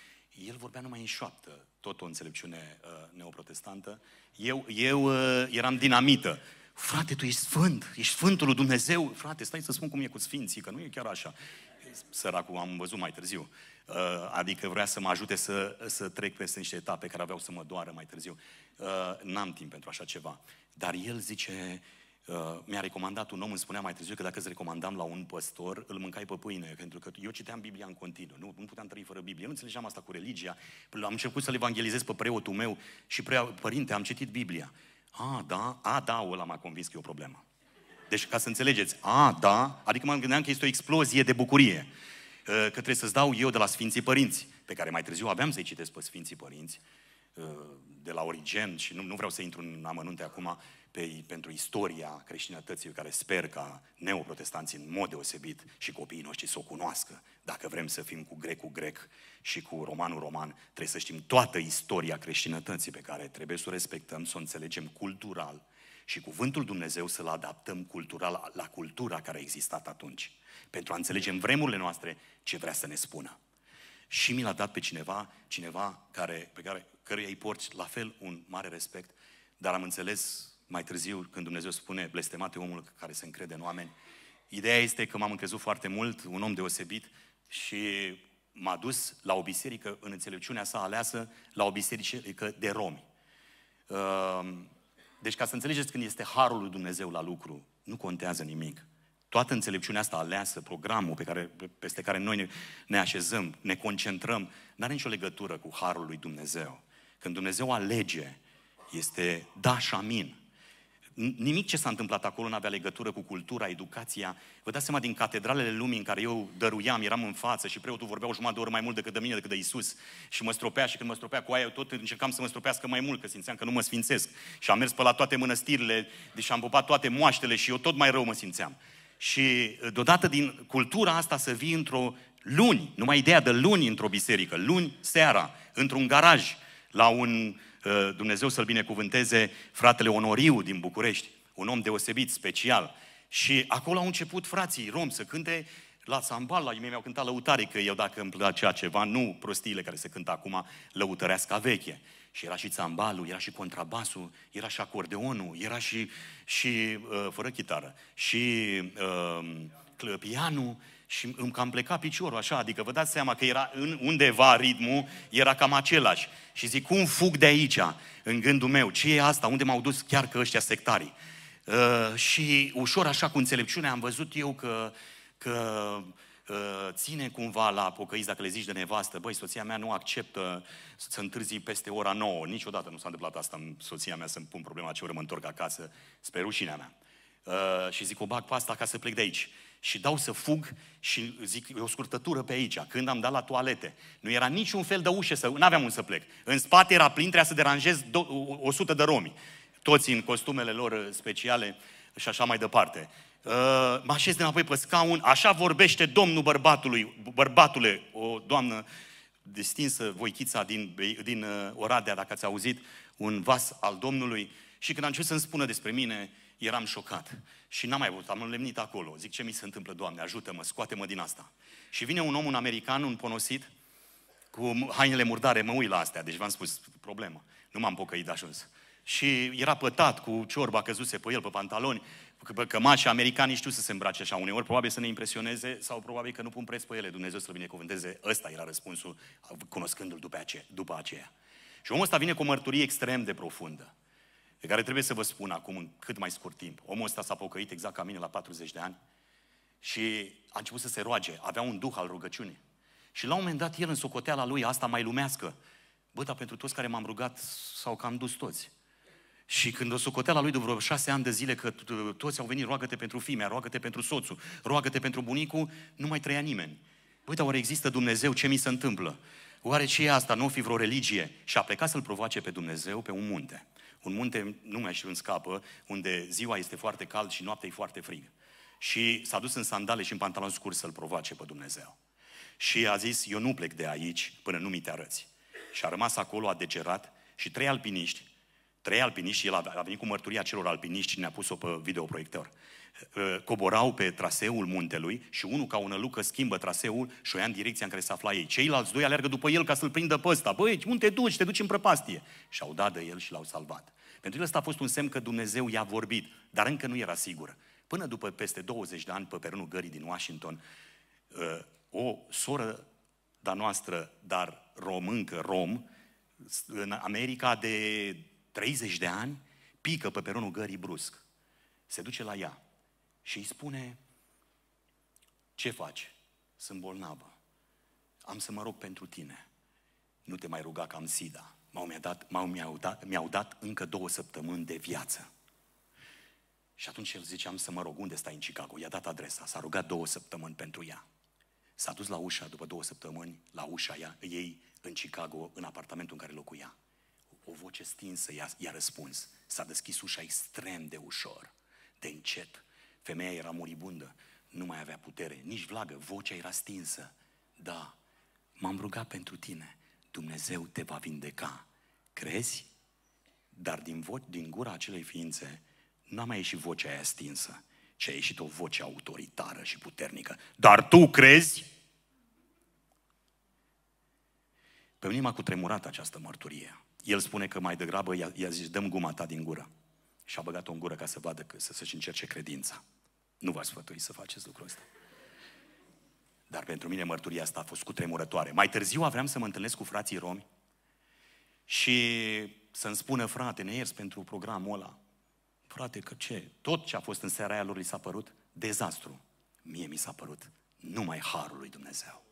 el vorbea numai în șoaptă, tot o înțelepciune uh, neoprotestantă. Eu, eu uh, eram dinamită. Frate, tu ești sfânt, ești sfântul lui Dumnezeu. Frate, stai să spun cum e cu sfinții, că nu e chiar așa. Săracul am văzut mai târziu. Uh, adică vrea să mă ajute să, să trec peste niște etape care aveau să mă doară mai târziu. Uh, n-am timp pentru așa ceva. Dar el zice, uh, Uh, mi-a recomandat un om, îmi spunea mai târziu că dacă îți recomandam la un păstor, îl mâncai pe pâine, pentru că eu citeam Biblia în continuu, nu, nu puteam trăi fără Biblie, nu înțelegeam asta cu religia, am început să-l evangelizez pe preotul meu și prea, părinte, am citit Biblia. A, da, a, da, ăla m-a convins că e o problemă. Deci, ca să înțelegeți, a, da, adică mă gândeam că este o explozie de bucurie, uh, că trebuie să-ți dau eu de la Sfinții Părinți, pe care mai târziu aveam să-i citesc pe Sfinții Părinți, uh, de la Origen și nu, nu vreau să intru în amănunte acum, pe, pentru istoria creștinătății, care sper ca neoprotestanții în mod deosebit și copiii noștri să o cunoască. Dacă vrem să fim cu grecul grec și cu romanul roman, trebuie să știm toată istoria creștinătății pe care trebuie să o respectăm, să o înțelegem cultural și cuvântul Dumnezeu să-l adaptăm cultural la cultura care a existat atunci, pentru a înțelege în vremurile noastre ce vrea să ne spună. Și mi l-a dat pe cineva, cineva care, pe care, căruia îi porți la fel un mare respect, dar am înțeles mai târziu când Dumnezeu spune blestemate omul care se încrede în oameni. Ideea este că m-am încrezut foarte mult, un om deosebit și m-a dus la o biserică în înțelepciunea sa aleasă, la o biserică de romi. Ehm, deci ca să înțelegeți când este harul lui Dumnezeu la lucru, nu contează nimic. Toată înțelepciunea asta aleasă, programul pe care, peste care noi ne, ne așezăm, ne concentrăm, nu are nicio legătură cu harul lui Dumnezeu. Când Dumnezeu alege, este da și amin. Nimic ce s-a întâmplat acolo nu avea legătură cu cultura, educația. Vă dați seama din catedralele lumii în care eu dăruiam, eram în față și preotul vorbea o jumătate de oră mai mult decât de mine, decât de Isus. Și mă stropea și când mă stropea cu aia, eu tot încercam să mă stropească mai mult, că simțeam că nu mă sfințesc. Și am mers pe la toate mănăstirile, deci am pupat toate moaștele și eu tot mai rău mă simțeam. Și eh, deodată din cultura asta să vii într-o luni, numai ideea de luni într-o biserică, luni seara, într-un garaj, la un Uh, Dumnezeu să-l binecuvânteze, fratele Onoriu din București, un om deosebit, special. Și acolo au început frații rom să cânte la sambal, la ei mi-au cântat lăutare, că eu dacă îmi plăcea ceva, nu prostiile care se cântă acum, lăutărească veche. Și era și țambalul, era și contrabasul, era și acordeonul, era și, și uh, fără chitară, și uh, pianul, și îmi cam pleca piciorul așa, adică vă dați seama că era în undeva ritmul, era cam același. Și zic, cum fug de aici, în gândul meu, ce e asta, unde m-au dus chiar că ăștia sectarii. Uh, și ușor așa cu înțelepciune am văzut eu că, că uh, ține cumva la pocăiți dacă le zici de nevastă, băi, soția mea nu acceptă să întârzi peste ora 9, niciodată nu s-a întâmplat asta în soția mea să-mi pun problema ce ori mă întorc acasă, spre rușinea mea. Uh, și zic, o bag pe asta ca să plec de aici. Uh, și dau să fug și zic, e o scurtătură pe aici, când am dat la toalete. Nu era niciun fel de ușă, să, nu aveam unde să plec. În spate era plin, trebuia să deranjez do, 100 de romi, toți în costumele lor uh, speciale și așa mai departe. Uh, mă așez de înapoi pe scaun, așa vorbește domnul bărbatului, bărbatule, o doamnă distinsă, voichița din, din uh, Oradea, dacă ați auzit, un vas al Domnului. Și când a început să-mi spună despre mine, eram șocat și n-am mai avut, am înlemnit acolo. Zic, ce mi se întâmplă, Doamne, ajută-mă, scoate-mă din asta. Și vine un om, un american, un ponosit, cu hainele murdare, mă uit la astea, deci v-am spus, problemă, nu m-am pocăit de ajuns. Și era pătat cu ciorba, căzuse pe el, pe pantaloni, pe cămașa, americanii știu să se îmbrace așa uneori, probabil să ne impresioneze sau probabil că nu pun preț pe ele, Dumnezeu să-l binecuvânteze. Ăsta era răspunsul, cunoscându-l după aceea. După aceea. Și omul ăsta vine cu o mărturie extrem de profundă pe care trebuie să vă spun acum în cât mai scurt timp. Omul ăsta s-a pocăit exact ca mine la 40 de ani și a început să se roage, avea un duh al rugăciunii. Și la un moment dat el în socoteala lui, asta mai lumească, bă, dar pentru toți care m-am rugat sau că am dus toți. Și când o socoteala lui de vreo șase ani de zile că toți au venit, roagă-te pentru fimea, roagă-te pentru soțul, roagă-te pentru bunicul, nu mai trăia nimeni. Băi, dar oare există Dumnezeu? Ce mi se întâmplă? Oare ce e asta? Nu o fi vreo religie? Și a plecat să-L provoace pe Dumnezeu pe un munte un munte, nu mai știu în scapă, unde ziua este foarte cald și noaptea e foarte frig. Și s-a dus în sandale și în pantaloni scurs să-l provoace pe Dumnezeu. Și a zis, eu nu plec de aici până nu mi te arăți. Și a rămas acolo, a degerat și trei alpiniști, trei alpiniști, el a venit cu mărturia celor alpiniști și ne-a pus-o pe videoproiector. Uh, coborau pe traseul muntelui și unul ca un lucă schimbă traseul și o ia în direcția în care se afla ei. Ceilalți doi alergă după el ca să-l prindă pe ăsta. Băi, unde te duci? Te duci în prăpastie. Și au dat de el și l-au salvat. Pentru el ăsta a fost un semn că Dumnezeu i-a vorbit, dar încă nu era sigur. Până după peste 20 de ani, pe perunul gării din Washington, uh, o soră da noastră, dar româncă, rom, în America de 30 de ani, pică pe peronul gării brusc. Se duce la ea și îi spune, ce faci? Sunt bolnavă. Am să mă rog pentru tine. Nu te mai ruga că am sida. M-au, mi-a dat, m-au, mi-au, dat, mi-au dat încă două săptămâni de viață. Și atunci el zice, am să mă rog, unde stai în Chicago? I-a dat adresa, s-a rugat două săptămâni pentru ea. S-a dus la ușa, după două săptămâni, la ușa ea, ei în Chicago, în apartamentul în care locuia. O voce stinsă i-a, i-a răspuns. S-a deschis ușa extrem de ușor, de încet, Femeia era moribundă, nu mai avea putere, nici vlagă, vocea era stinsă. Da, m-am rugat pentru tine, Dumnezeu te va vindeca. Crezi? Dar din, vo- din gura acelei ființe n-a mai ieșit vocea aia stinsă, ci a ieșit o voce autoritară și puternică. Dar tu crezi? Pe mine m-a cutremurat această mărturie. El spune că mai degrabă i-a, i-a zis, dăm guma ta din gură și a băgat-o în gură ca să vadă, că, să, să-și încerce credința. Nu v-aș sfătui să faceți lucrul ăsta. Dar pentru mine mărturia asta a fost cutremurătoare. Mai târziu aveam să mă întâlnesc cu frații romi și să-mi spună, frate, ne ierți pentru programul ăla. Frate, că ce? Tot ce a fost în seara aia lor li s-a părut dezastru. Mie mi s-a părut numai harul lui Dumnezeu.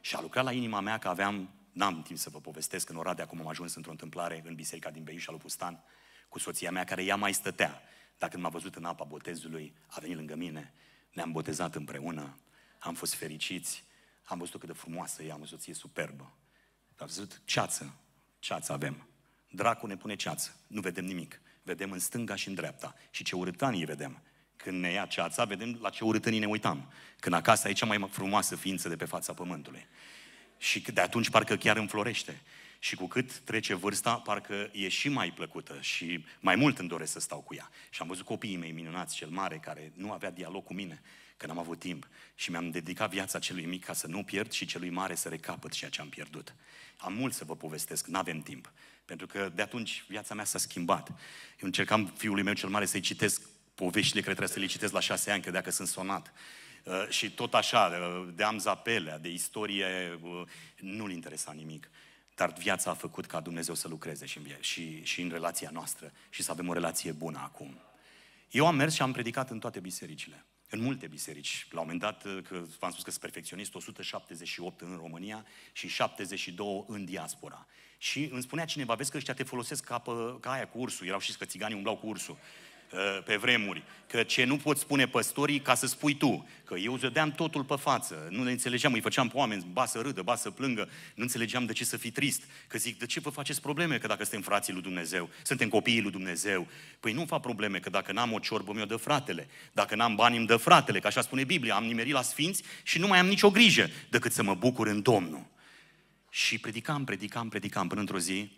Și a lucrat la inima mea că aveam, n-am timp să vă povestesc, în Oradea acum am ajuns într-o întâmplare în biserica din Beiușa lui Pustan, cu soția mea, care ea mai stătea. Dar când m-a văzut în apa botezului, a venit lângă mine, ne-am botezat împreună, am fost fericiți, am văzut cât de frumoasă e, am o soție superbă. Dar am văzut ceață, ceață avem. Dracul ne pune ceață, nu vedem nimic. Vedem în stânga și în dreapta. Și ce urâtanii vedem. Când ne ia ceața, vedem la ce urâtanii ne uitam. Când acasă e cea mai frumoasă ființă de pe fața pământului. Și de atunci parcă chiar înflorește. Și cu cât trece vârsta, parcă e și mai plăcută și mai mult îmi doresc să stau cu ea. Și am văzut copiii mei minunați, cel mare, care nu avea dialog cu mine, că n-am avut timp. Și mi-am dedicat viața celui mic ca să nu pierd și celui mare să recapăt ceea ce am pierdut. Am mult să vă povestesc, nu avem timp. Pentru că de atunci viața mea s-a schimbat. Eu încercam fiului meu cel mare să-i citesc poveștile care trebuie să le citesc la șase ani, că dacă sunt sonat. Uh, și tot așa, uh, de Amza de istorie, uh, nu-l interesa nimic dar viața a făcut ca Dumnezeu să lucreze și în, vie- și, și în relația noastră și să avem o relație bună acum. Eu am mers și am predicat în toate bisericile, în multe biserici. La un moment dat, că v-am spus că sunt perfecționist, 178 în România și 72 în diaspora. Și îmi spunea cineva, vezi că ăștia te folosesc ca, pe, ca aia cu ursul. Erau și că țiganii umblau cu ursul. Ă, pe vremuri, că ce nu pot spune păstorii ca să spui tu, că eu zădeam totul pe față, nu ne înțelegeam, îi făceam pe oameni, ba să râdă, ba să plângă, nu înțelegeam de ce să fii trist, că zic, de ce vă faceți probleme că dacă suntem frații lui Dumnezeu, suntem copiii lui Dumnezeu, păi nu fac probleme că dacă n-am o ciorbă mi-o dă fratele, dacă n-am bani îmi dă fratele, că așa spune Biblia, am nimerit la sfinți și nu mai am nicio grijă decât să mă bucur în Domnul. Și predicam, predicam, predicam, până într-o zi,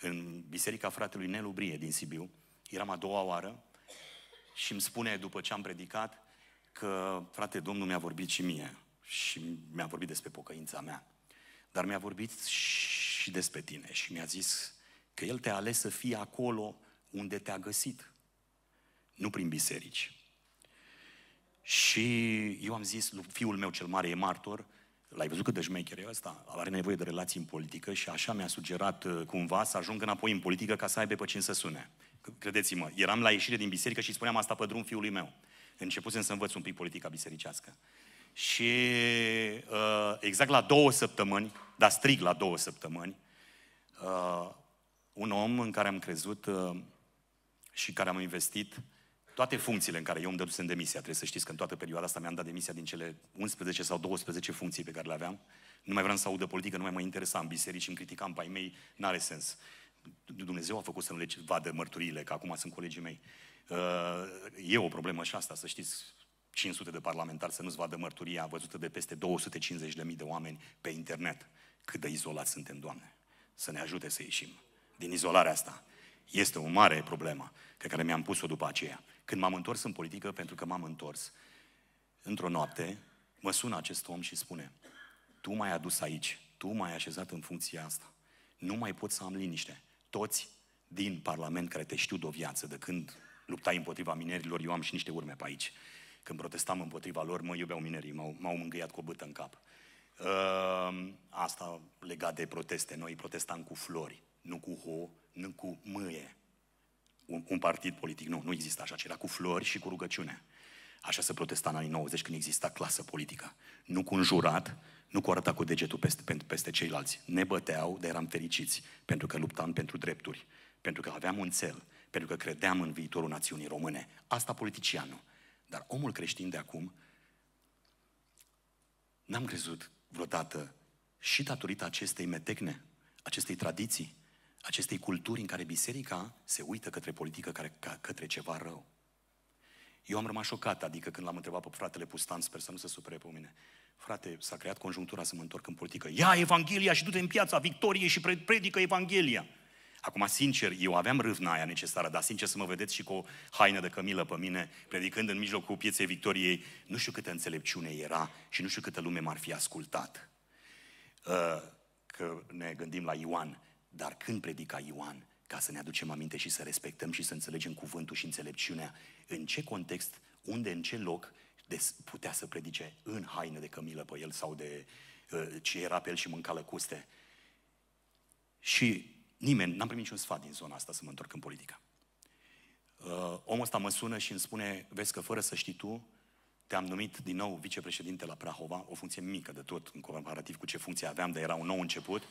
în biserica fratelui Nelubrie din Sibiu, eram a doua oară, și îmi spune după ce am predicat că, frate, Domnul mi-a vorbit și mie și mi-a vorbit despre pocăința mea. Dar mi-a vorbit și despre tine și mi-a zis că El te-a ales să fii acolo unde te-a găsit, nu prin biserici. Și eu am zis, fiul meu cel mare e martor, L-ai văzut cât de șmecher e ăsta? Are nevoie de relații în politică și așa mi-a sugerat uh, cumva să ajung înapoi în politică ca să aibă pe cine să sune credeți-mă, eram la ieșire din biserică și spuneam asta pe drum fiului meu. Începusem să învăț un pic politica bisericească. Și uh, exact la două săptămâni, dar strig la două săptămâni, uh, un om în care am crezut uh, și care am investit toate funcțiile în care eu îmi dădusem demisia, trebuie să știți că în toată perioada asta mi-am dat demisia din cele 11 sau 12 funcții pe care le aveam, nu mai vreau să audă politică, nu mai mă interesa în biserici, îmi criticam pe ai mei, n-are sens. Uh, Dumnezeu a făcut să nu le vadă mărturiile, că acum sunt colegii mei. Uh, e o problemă și asta, să știți, 500 de parlamentari să nu-ți vadă mărturia văzută de peste 250.000 de oameni pe internet. Cât de izolați suntem, Doamne! Să ne ajute să ieșim din izolarea asta. Este o mare problemă pe care mi-am pus-o după aceea. Când m-am întors în politică, pentru că m-am întors, într-o noapte, mă sună acest om și spune, tu m-ai adus aici, tu m-ai așezat în funcția asta, nu mai pot să am liniște toți din Parlament care te știu de o viață, de când luptai împotriva minerilor, eu am și niște urme pe aici. Când protestam împotriva lor, mă iubeau minerii, m-au, m-au mângâiat cu o bâtă în cap. Uh, asta legat de proteste. Noi protestam cu flori, nu cu ho, nu cu mâie. Un, un partid politic, nu, nu există așa ceva, cu flori și cu rugăciune. Așa se protesta în anii 90 când exista clasă politică. Nu cu un jurat, nu cu arăta cu degetul peste, peste ceilalți. Ne băteau, dar eram fericiți, pentru că luptam pentru drepturi, pentru că aveam un cel, pentru că credeam în viitorul națiunii române. Asta politicianul. Dar omul creștin de acum, n-am crezut vreodată și datorită acestei metecne, acestei tradiții, acestei culturi în care biserica se uită către politică, care, ca, către ceva rău. Eu am rămas șocat, adică când l-am întrebat pe fratele Pustan, sper să nu se supere pe mine, Frate, s-a creat conjunctura să mă întorc în politică. Ia Evanghelia și du-te în piața victoriei și predică Evanghelia. Acum, sincer, eu aveam râvna aia necesară, dar sincer să mă vedeți și cu o haină de cămilă pe mine, predicând în mijlocul pieței victoriei, nu știu câtă înțelepciune era și nu știu câtă lume m-ar fi ascultat. Uh, că ne gândim la Ioan, dar când predica Ioan, ca să ne aducem aminte și să respectăm și să înțelegem cuvântul și înțelepciunea, în ce context, unde, în ce loc deci putea să predice în haine de cămilă pe el sau de uh, ce era pe el și mânca lăcuste. Și nimeni, n-am primit niciun sfat din zona asta să mă întorc în politică. Uh, omul ăsta mă sună și îmi spune, vezi că fără să știi tu, te-am numit din nou vicepreședinte la Prahova, o funcție mică de tot în comparativ cu ce funcție aveam, dar era un nou început.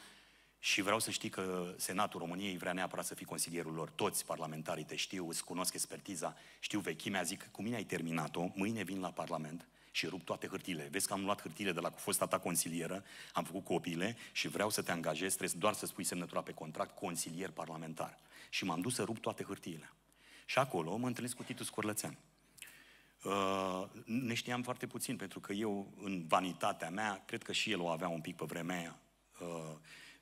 Și vreau să știi că Senatul României vrea neapărat să fii consilierul lor. Toți parlamentarii te știu, îți cunosc expertiza, știu vechimea, zic, cu mine ai terminat-o, mâine vin la Parlament și rup toate hârtile. Vezi că am luat hârtile de la fosta ta consilieră, am făcut copiile și vreau să te angajez, trebuie doar să spui semnătura pe contract consilier parlamentar. Și m-am dus să rup toate hârtiile. Și acolo mă întâlnesc cu Titus Corlățean. Uh, ne știam foarte puțin, pentru că eu, în vanitatea mea, cred că și el o avea un pic pe vremea aia, uh,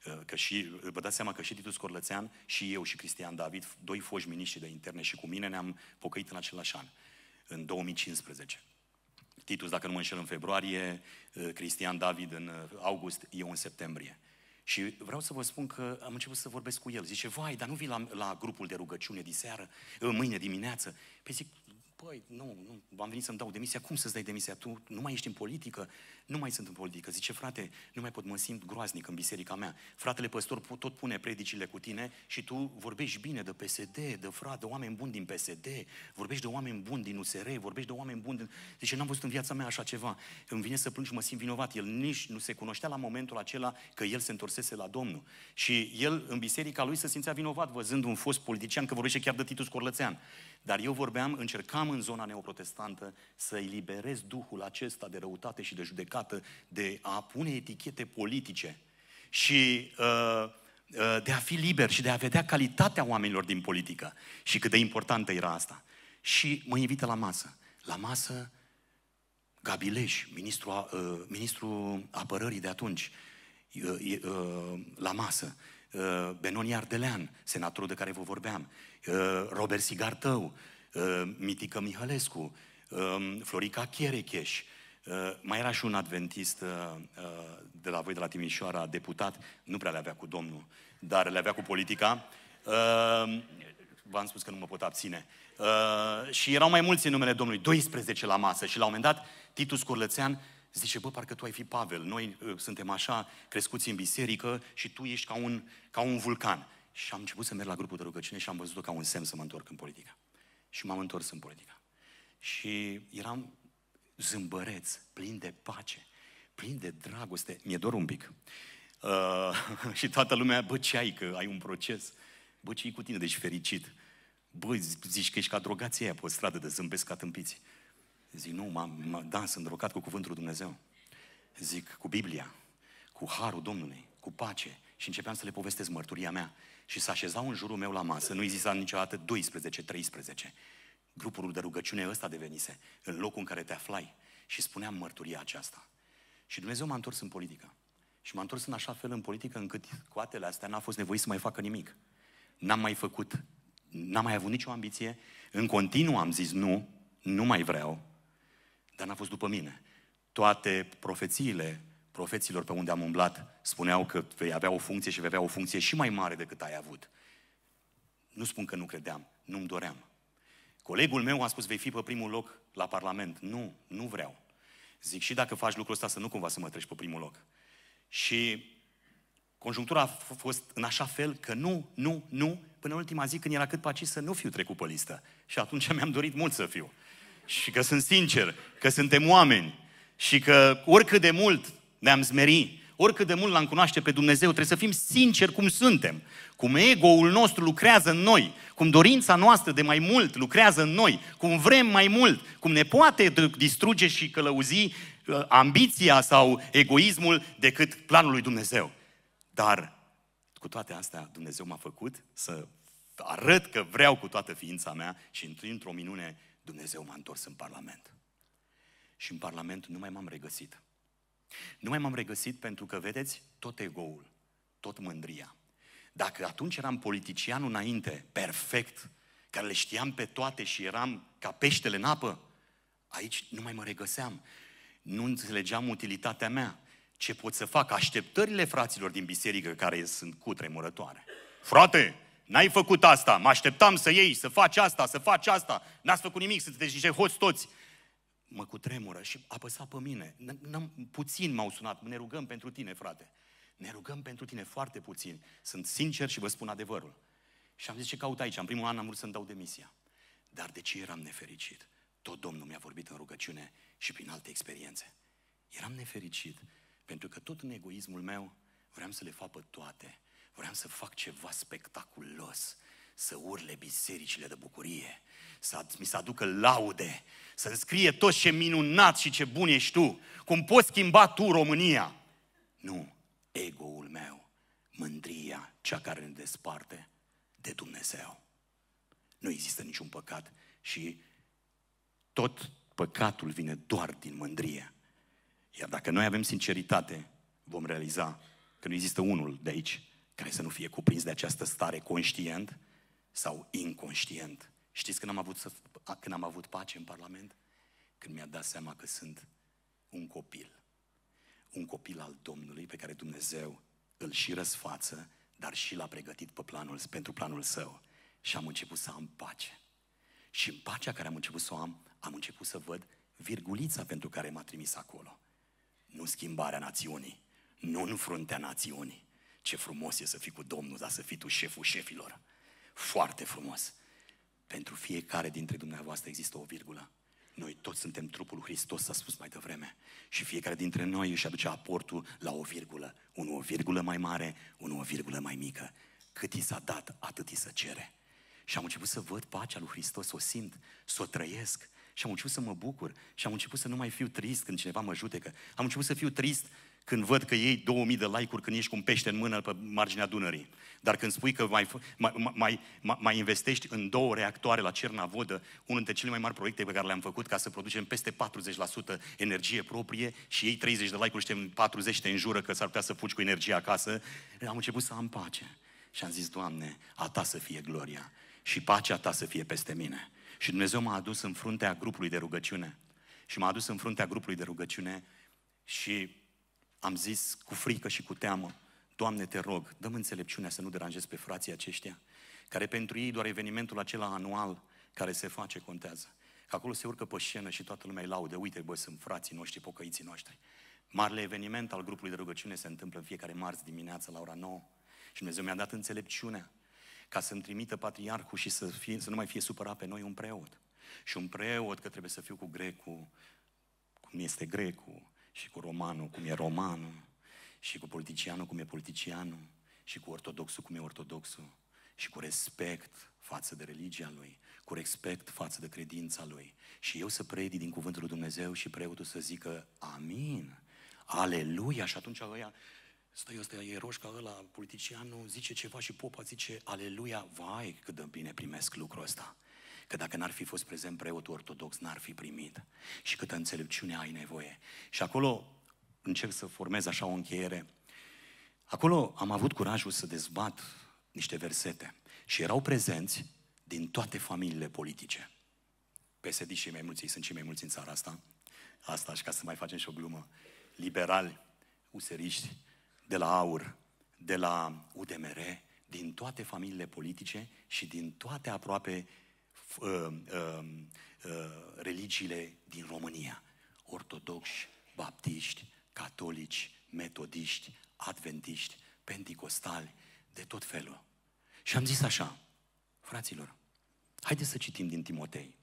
Uh, că și, uh, vă dați seama că și Titus Corlățean, și eu și Cristian David, doi foști miniștri de interne și cu mine ne-am pocăit în același an, în 2015. Titus, dacă nu mă înșel, în februarie, uh, Cristian David în august, eu în septembrie. Și vreau să vă spun că am început să vorbesc cu el. Zice, vai, dar nu vii la, la grupul de rugăciune seară, mâine dimineață? Păi zic, păi, nu, nu, am venit să-mi dau demisia, cum să-ți dai demisia? Tu nu mai ești în politică? Nu mai sunt în politică. Zice, frate, nu mai pot, mă simt groaznic în biserica mea. Fratele păstor tot pune predicile cu tine și tu vorbești bine de PSD, de frate, de oameni buni din PSD, vorbești de oameni buni din USR, vorbești de oameni buni din... Zice, n-am văzut în viața mea așa ceva. Îmi vine să plâng și mă simt vinovat. El nici nu se cunoștea la momentul acela că el se întorsese la Domnul. Și el, în biserica lui, se simțea vinovat văzând un fost politician că vorbește chiar de Titus Corlățean. Dar eu vorbeam, încercam în zona neoprotestantă să eliberez duhul acesta de răutate și de judecată, de a pune etichete politice și uh, uh, de a fi liber și de a vedea calitatea oamenilor din politică și cât de importantă era asta. Și mă invită la masă. La masă Gabileș, uh, ministrul uh, ministru apărării de atunci, uh, uh, la masă. Eh, Benoni Ardelean, senatorul de care vă vorbeam, eh, Robert Sigartău, eh, Mitică Mihălescu, Florica Cherecheș, mai era și un adventist de la voi, de la Timișoara, deputat, nu prea le avea cu domnul, dar le avea cu politica. V-am spus că nu mă pot abține. Și erau mai mulți în numele Domnului, 12 la masă și la un moment dat Titus Curlățean Zice, bă, parcă tu ai fi Pavel, noi uh, suntem așa crescuți în biserică și tu ești ca un, ca un vulcan. Și am început să merg la grupul de rugăciune și am văzut-o ca un semn să mă întorc în politică. Și m-am întors în politică. Și eram zâmbăreț, plin de pace, plin de dragoste. Mi-e dor un pic. Uh, și toată lumea, bă, ce ai, că ai un proces? Bă, ce cu tine, deci fericit? Bă, zici că ești ca drogația aia pe o stradă de zâmbesc ca tâmpiții. Zic, nu, m-am, da, sunt rocat cu cuvântul Dumnezeu. Zic, cu Biblia, cu harul Domnului, cu pace. Și începeam să le povestesc mărturia mea. Și să așezau în jurul meu la masă. Nu exista niciodată 12, 13. Grupul de rugăciune ăsta devenise, în locul în care te aflai. Și spuneam mărturia aceasta. Și Dumnezeu m-a întors în politică. Și m-a întors în așa fel în politică încât coatele astea n-a fost nevoit să mai facă nimic. N-am mai făcut, n-am mai avut nicio ambiție. În continuu am zis nu, nu mai vreau, dar n-a fost după mine. Toate profețiile profeților pe unde am umblat spuneau că vei avea o funcție și vei avea o funcție și mai mare decât ai avut. Nu spun că nu credeam, nu-mi doream. Colegul meu a spus, vei fi pe primul loc la Parlament. Nu, nu vreau. Zic, și dacă faci lucrul ăsta, să nu cumva să mă treci pe primul loc. Și conjunctura a fost în așa fel că nu, nu, nu, până în ultima zi când era cât paci să nu fiu trecut pe listă. Și atunci mi-am dorit mult să fiu și că sunt sincer, că suntem oameni și că oricât de mult ne-am zmeri, oricât de mult l-am cunoaște pe Dumnezeu, trebuie să fim sinceri cum suntem, cum ego-ul nostru lucrează în noi, cum dorința noastră de mai mult lucrează în noi, cum vrem mai mult, cum ne poate distruge și călăuzi uh, ambiția sau egoismul decât planul lui Dumnezeu. Dar cu toate astea Dumnezeu m-a făcut să arăt că vreau cu toată ființa mea și într-o minune Dumnezeu m-a întors în Parlament. Și în Parlament nu mai m-am regăsit. Nu mai m-am regăsit pentru că, vedeți, tot egoul, tot mândria. Dacă atunci eram politician înainte, perfect, care le știam pe toate și eram ca peștele în apă, aici nu mai mă regăseam. Nu înțelegeam utilitatea mea. Ce pot să fac? Așteptările fraților din biserică care sunt cutremurătoare. Frate, N-ai făcut asta, mă așteptam să iei, să faci asta, să faci asta, n-ați făcut nimic, sunteți niște hoți toți. Mă cutremură și apăsa pe mine. Puțin m-au sunat, ne rugăm pentru tine, frate. Ne rugăm pentru tine foarte puțin. Sunt sincer și vă spun adevărul. Și am zis ce caut aici. În primul an am vrut să-mi dau demisia. Dar de ce eram nefericit? Tot Domnul mi-a vorbit în rugăciune și prin alte experiențe. Eram nefericit pentru că tot în egoismul meu vreau să le fac pe toate Vreau să fac ceva spectaculos, să urle bisericile de bucurie, să mi se aducă laude, să-mi scrie tot ce minunat și ce bun ești tu, cum poți schimba tu România. Nu, ego-ul meu, mândria, cea care ne desparte de Dumnezeu. Nu există niciun păcat și tot păcatul vine doar din mândrie. Iar dacă noi avem sinceritate, vom realiza că nu există unul de aici care să nu fie cuprins de această stare conștient sau inconștient. Știți când am avut, să, când am avut pace în Parlament? Când mi-a dat seama că sunt un copil. Un copil al Domnului pe care Dumnezeu îl și răsfață, dar și l-a pregătit pe planul, pentru planul său. Și am început să am pace. Și în pacea care am început să o am, am început să văd virgulița pentru care m-a trimis acolo. Nu schimbarea națiunii, nu înfruntea națiunii, ce frumos e să fii cu Domnul, dar să fii tu șeful șefilor. Foarte frumos. Pentru fiecare dintre dumneavoastră există o virgulă. Noi toți suntem trupul lui Hristos, s-a spus mai devreme. Și fiecare dintre noi își aduce aportul la o virgulă. Unul o virgulă mai mare, unul o virgulă mai mică. Cât i s-a dat, atât i se cere. Și am început să văd pacea lui Hristos, o simt, să o trăiesc. Și am început să mă bucur. Și am început să nu mai fiu trist când cineva mă judecă. Am început să fiu trist când văd că iei 2000 de like-uri când ești cu un pește în mână pe marginea Dunării. Dar când spui că mai, mai, mai, mai investești în două reactoare la Cernavodă, unul dintre cele mai mari proiecte pe care le-am făcut ca să producem peste 40% energie proprie și ei 30 de like-uri și 40 de te înjură că s-ar putea să fugi cu energia acasă, am început să am pace. Și am zis, Doamne, a Ta să fie gloria și pacea Ta să fie peste mine. Și Dumnezeu m-a adus în fruntea grupului de rugăciune. Și m-a adus în fruntea grupului de rugăciune și am zis cu frică și cu teamă, Doamne, te rog, dăm înțelepciunea să nu deranjez pe frații aceștia, care pentru ei doar evenimentul acela anual care se face contează. Că acolo se urcă pe scenă și toată lumea îi laude. Uite, bă, sunt frații noștri, pocăiții noștri. Marele eveniment al grupului de rugăciune se întâmplă în fiecare marți dimineață la ora 9. Și Dumnezeu mi-a dat înțelepciunea ca să-mi trimită patriarhul și să, fie, să nu mai fie supărat pe noi un preot. Și un preot că trebuie să fiu cu grecul, cum este grecul, și cu romanul cum e romanul, și cu politicianul cum e politicianul, și cu ortodoxul cum e ortodoxul, și cu respect față de religia lui, cu respect față de credința lui. Și eu să predic din cuvântul lui Dumnezeu și preotul să zică amin, aleluia, și atunci ăia, stai ăsta e roșca ăla, politicianul zice ceva și popa zice aleluia, vai cât de bine primesc lucrul ăsta. Că dacă n-ar fi fost prezent preotul ortodox, n-ar fi primit. Și câtă înțelepciune ai nevoie. Și acolo încerc să formez așa o încheiere. Acolo am avut curajul să dezbat niște versete și erau prezenți din toate familiile politice. PSD și mai mulți, sunt cei mai mulți în țara asta, asta și ca să mai facem și o glumă, liberali, useriști, de la AUR, de la UDMR, din toate familiile politice și din toate aproape uh, uh, uh, religiile din România. Ortodoxi, baptiști, catolici, metodiști, adventiști, penticostali, de tot felul. Și am zis așa, fraților, haideți să citim din Timotei.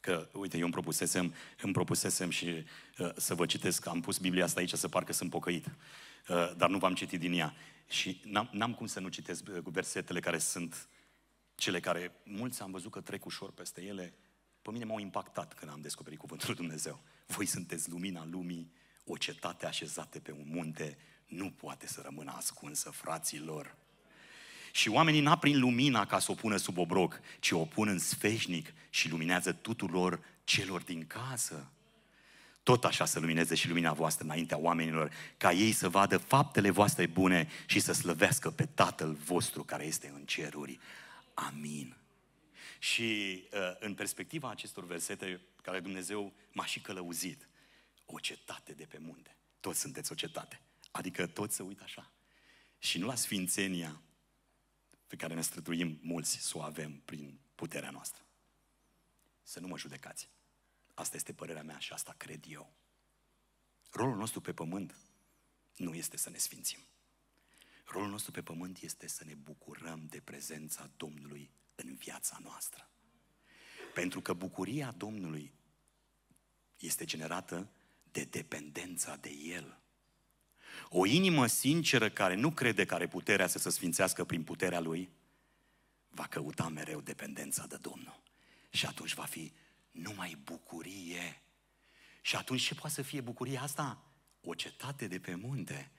Că, uite, eu îmi propusesem, îmi propusesem și uh, să vă citesc, am pus Biblia asta aici să parcă sunt pocăit, uh, dar nu v-am citit din ea. Și n-am, n-am cum să nu citesc ă, versetele care sunt cele care mulți am văzut că trec ușor peste ele, pe mine m-au impactat când am descoperit cuvântul lui Dumnezeu. Voi sunteți lumina lumii, o cetate așezată pe un munte, nu poate să rămână ascunsă, fraților. Și oamenii n prin lumina ca să o pună sub obroc, ci o pun în sfeșnic și luminează tuturor celor din casă. Tot așa să lumineze și lumina voastră înaintea oamenilor, ca ei să vadă faptele voastre bune și să slăvească pe Tatăl vostru care este în ceruri. Amin. Și uh, în perspectiva acestor versete care Dumnezeu m-a și călăuzit, o cetate de pe munte. Toți sunteți o cetate. Adică toți se uită așa. Și nu la sfințenia pe care ne străduim mulți să o avem prin puterea noastră. Să nu mă judecați. Asta este părerea mea și asta cred eu. Rolul nostru pe pământ nu este să ne sfințim. Rolul nostru pe pământ este să ne bucurăm de prezența Domnului în viața noastră. Pentru că bucuria Domnului este generată de dependența de El. O inimă sinceră care nu crede că are puterea să se sfințească prin puterea Lui, va căuta mereu dependența de Domnul. Și atunci va fi numai bucurie. Și atunci ce poate să fie bucuria asta? O cetate de pe munte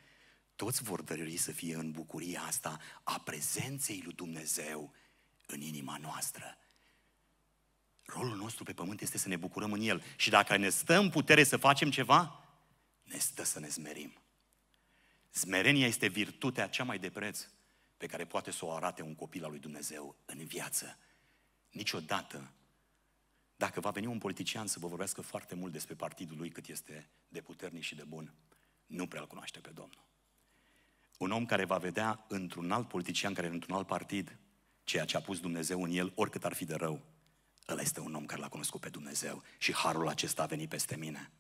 toți vor dori să fie în bucuria asta a prezenței lui Dumnezeu în inima noastră. Rolul nostru pe pământ este să ne bucurăm în El. Și dacă ne stă în putere să facem ceva, ne stă să ne zmerim. Zmerenia este virtutea cea mai de preț pe care poate să o arate un copil al lui Dumnezeu în viață. Niciodată, dacă va veni un politician să vă vorbească foarte mult despre partidul lui cât este de puternic și de bun, nu prea îl cunoaște pe Domnul un om care va vedea într-un alt politician, care într-un alt partid, ceea ce a pus Dumnezeu în el, oricât ar fi de rău, ăla este un om care l-a cunoscut pe Dumnezeu și harul acesta a venit peste mine.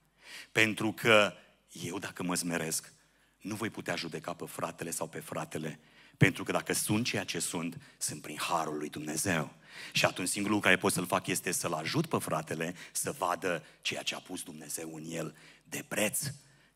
Pentru că eu, dacă mă zmeresc, nu voi putea judeca pe fratele sau pe fratele, pentru că dacă sunt ceea ce sunt, sunt prin harul lui Dumnezeu. Și atunci singurul lucru care pot să-l fac este să-l ajut pe fratele să vadă ceea ce a pus Dumnezeu în el de preț,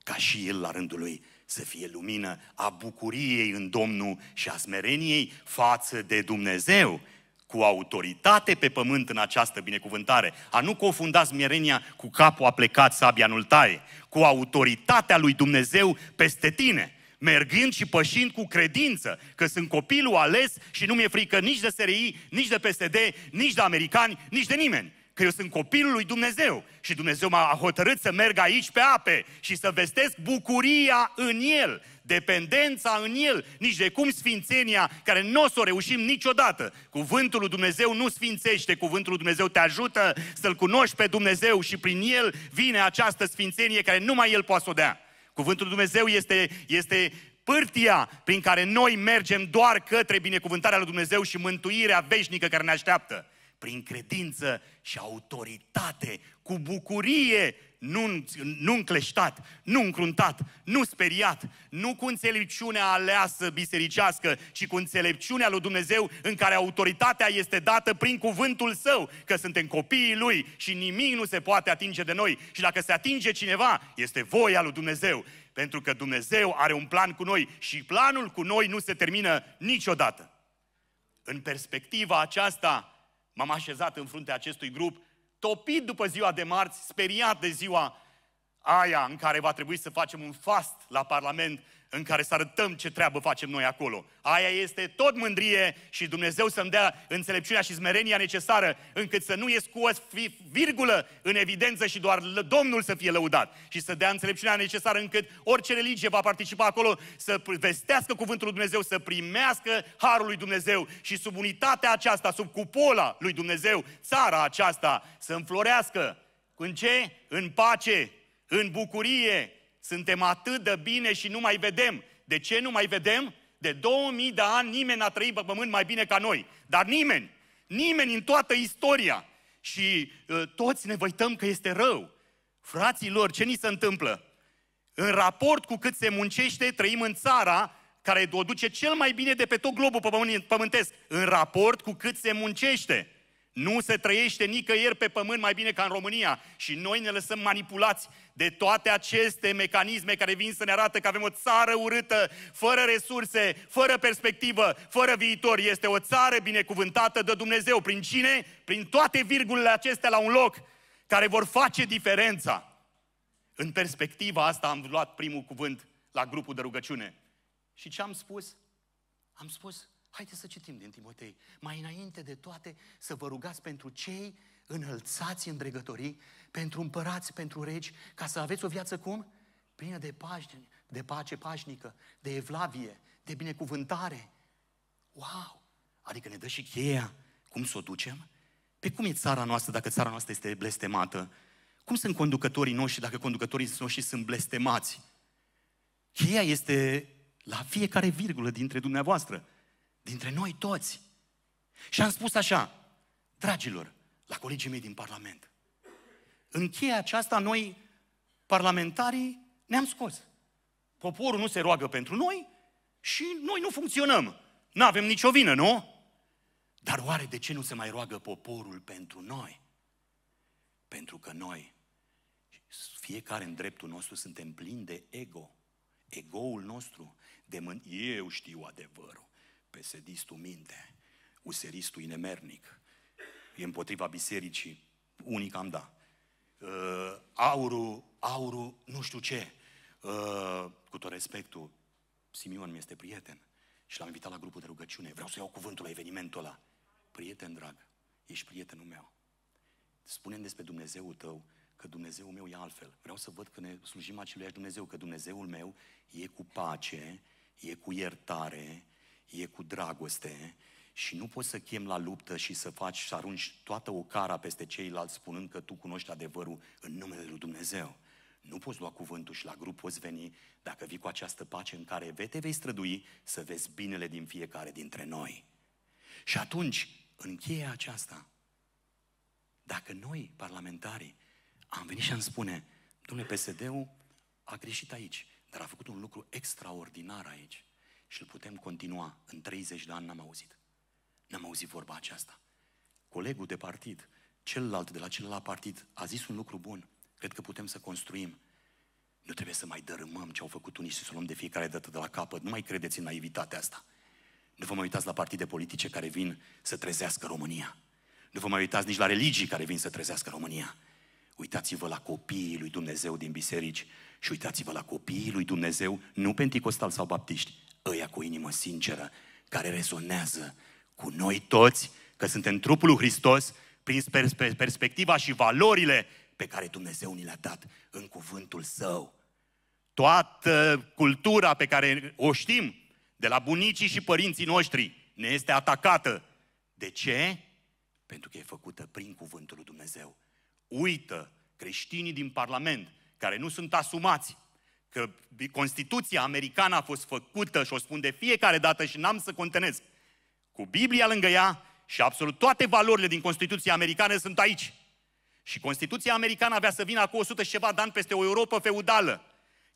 ca și el la rândul lui să fie lumină a bucuriei în Domnul și a smereniei față de Dumnezeu cu autoritate pe pământ în această binecuvântare. A nu confunda smerenia cu capul a plecat sabia nu taie, cu autoritatea lui Dumnezeu peste tine mergând și pășind cu credință că sunt copilul ales și nu mi-e frică nici de SRI, nici de PSD, nici de americani, nici de nimeni că eu sunt copilul lui Dumnezeu și Dumnezeu m-a hotărât să merg aici pe ape și să vestesc bucuria în el, dependența în el, nici de cum sfințenia, care nu o să o reușim niciodată. Cuvântul lui Dumnezeu nu sfințește, cuvântul lui Dumnezeu te ajută să-L cunoști pe Dumnezeu și prin el vine această sfințenie care numai El poate să o dea. Cuvântul lui Dumnezeu este, este pârtia prin care noi mergem doar către binecuvântarea lui Dumnezeu și mântuirea veșnică care ne așteaptă prin credință și autoritate, cu bucurie, nu, nu încleștat, nu încruntat, nu speriat, nu cu înțelepciunea aleasă bisericească, ci cu înțelepciunea lui Dumnezeu în care autoritatea este dată prin cuvântul său, că suntem copiii lui și nimic nu se poate atinge de noi. Și dacă se atinge cineva, este voia lui Dumnezeu, pentru că Dumnezeu are un plan cu noi și planul cu noi nu se termină niciodată. În perspectiva aceasta, M-am așezat în fruntea acestui grup, topit după ziua de marți, speriat de ziua aia în care va trebui să facem un fast la Parlament în care să arătăm ce treabă facem noi acolo. Aia este tot mândrie și Dumnezeu să-mi dea înțelepciunea și smerenia necesară încât să nu ies cu o virgulă în evidență și doar Domnul să fie lăudat și să dea înțelepciunea necesară încât orice religie va participa acolo să vestească cuvântul lui Dumnezeu, să primească harul lui Dumnezeu și sub unitatea aceasta, sub cupola lui Dumnezeu, țara aceasta să înflorească. În ce? În pace, în bucurie, suntem atât de bine și nu mai vedem. De ce nu mai vedem? De 2000 de ani nimeni n-a trăit pe pământ mai bine ca noi. Dar nimeni, nimeni în toată istoria. Și uh, toți ne văităm că este rău. Fraților, ce ni se întâmplă? În raport cu cât se muncește, trăim în țara care o duce cel mai bine de pe tot globul pământesc, în raport cu cât se muncește. Nu se trăiește nicăieri pe pământ mai bine ca în România și noi ne lăsăm manipulați de toate aceste mecanisme care vin să ne arată că avem o țară urâtă, fără resurse, fără perspectivă, fără viitor. Este o țară binecuvântată de Dumnezeu. Prin cine? Prin toate virgulele acestea la un loc care vor face diferența. În perspectiva asta am luat primul cuvânt la grupul de rugăciune. Și ce am spus? Am spus, Haideți să citim din Timotei. Mai înainte de toate, să vă rugați pentru cei înălțați în dregătorii, pentru împărați, pentru regi, ca să aveți o viață cum? Plină de, pașni, de pace pașnică, de evlavie, de binecuvântare. Wow! Adică ne dă și cheia cum să o ducem? Pe cum e țara noastră dacă țara noastră este blestemată? Cum sunt conducătorii noștri dacă conducătorii noștri sunt blestemați? Cheia este la fiecare virgulă dintre dumneavoastră dintre noi toți. Și am spus așa, dragilor, la colegii mei din Parlament, în cheia aceasta noi, parlamentarii, ne-am scos. Poporul nu se roagă pentru noi și noi nu funcționăm. Nu avem nicio vină, nu? Dar oare de ce nu se mai roagă poporul pentru noi? Pentru că noi, fiecare în dreptul nostru, suntem plini de ego. Egoul nostru, de mân- eu știu adevărul pesedistul minte, useristul inemernic, e împotriva bisericii, unii cam da. Uh, aurul, aurul, nu știu ce, uh, cu tot respectul, Simion mi este prieten și l-am invitat la grupul de rugăciune. Vreau să iau cuvântul la evenimentul ăla. Prieten drag, ești prietenul meu. spune despre Dumnezeu tău că Dumnezeul meu e altfel. Vreau să văd că ne slujim aceluiași Dumnezeu, că Dumnezeul meu e cu pace, e cu iertare, e cu dragoste și nu poți să chem la luptă și să faci, să arunci toată o cara peste ceilalți spunând că tu cunoști adevărul în numele lui Dumnezeu. Nu poți lua cuvântul și la grup poți veni dacă vii cu această pace în care te vei strădui să vezi binele din fiecare dintre noi. Și atunci, încheie aceasta. Dacă noi, parlamentarii, am venit și am spune, domnule, PSD-ul a greșit aici, dar a făcut un lucru extraordinar aici și îl putem continua. În 30 de ani n-am auzit. N-am auzit vorba aceasta. Colegul de partid, celălalt de la celălalt partid, a zis un lucru bun. Cred că putem să construim. Nu trebuie să mai dărâmăm ce au făcut unii și să luăm de fiecare dată de la capăt. Nu mai credeți în naivitatea asta. Nu vă mai uitați la partide politice care vin să trezească România. Nu vă mai uitați nici la religii care vin să trezească România. Uitați-vă la copiii lui Dumnezeu din biserici și uitați-vă la copiii lui Dumnezeu, nu penticostal sau baptiști, ăia cu inimă sinceră, care rezonează cu noi toți, că suntem trupul lui Hristos, prin perspectiva și valorile pe care Dumnezeu ni le-a dat în cuvântul Său. Toată cultura pe care o știm, de la bunicii și părinții noștri, ne este atacată. De ce? Pentru că e făcută prin cuvântul lui Dumnezeu. Uită creștinii din Parlament, care nu sunt asumați că Constituția americană a fost făcută și o spun de fiecare dată și n-am să contenez. Cu Biblia lângă ea și absolut toate valorile din Constituția americană sunt aici. Și Constituția americană avea să vină acum 100 și ceva de ani peste o Europa feudală,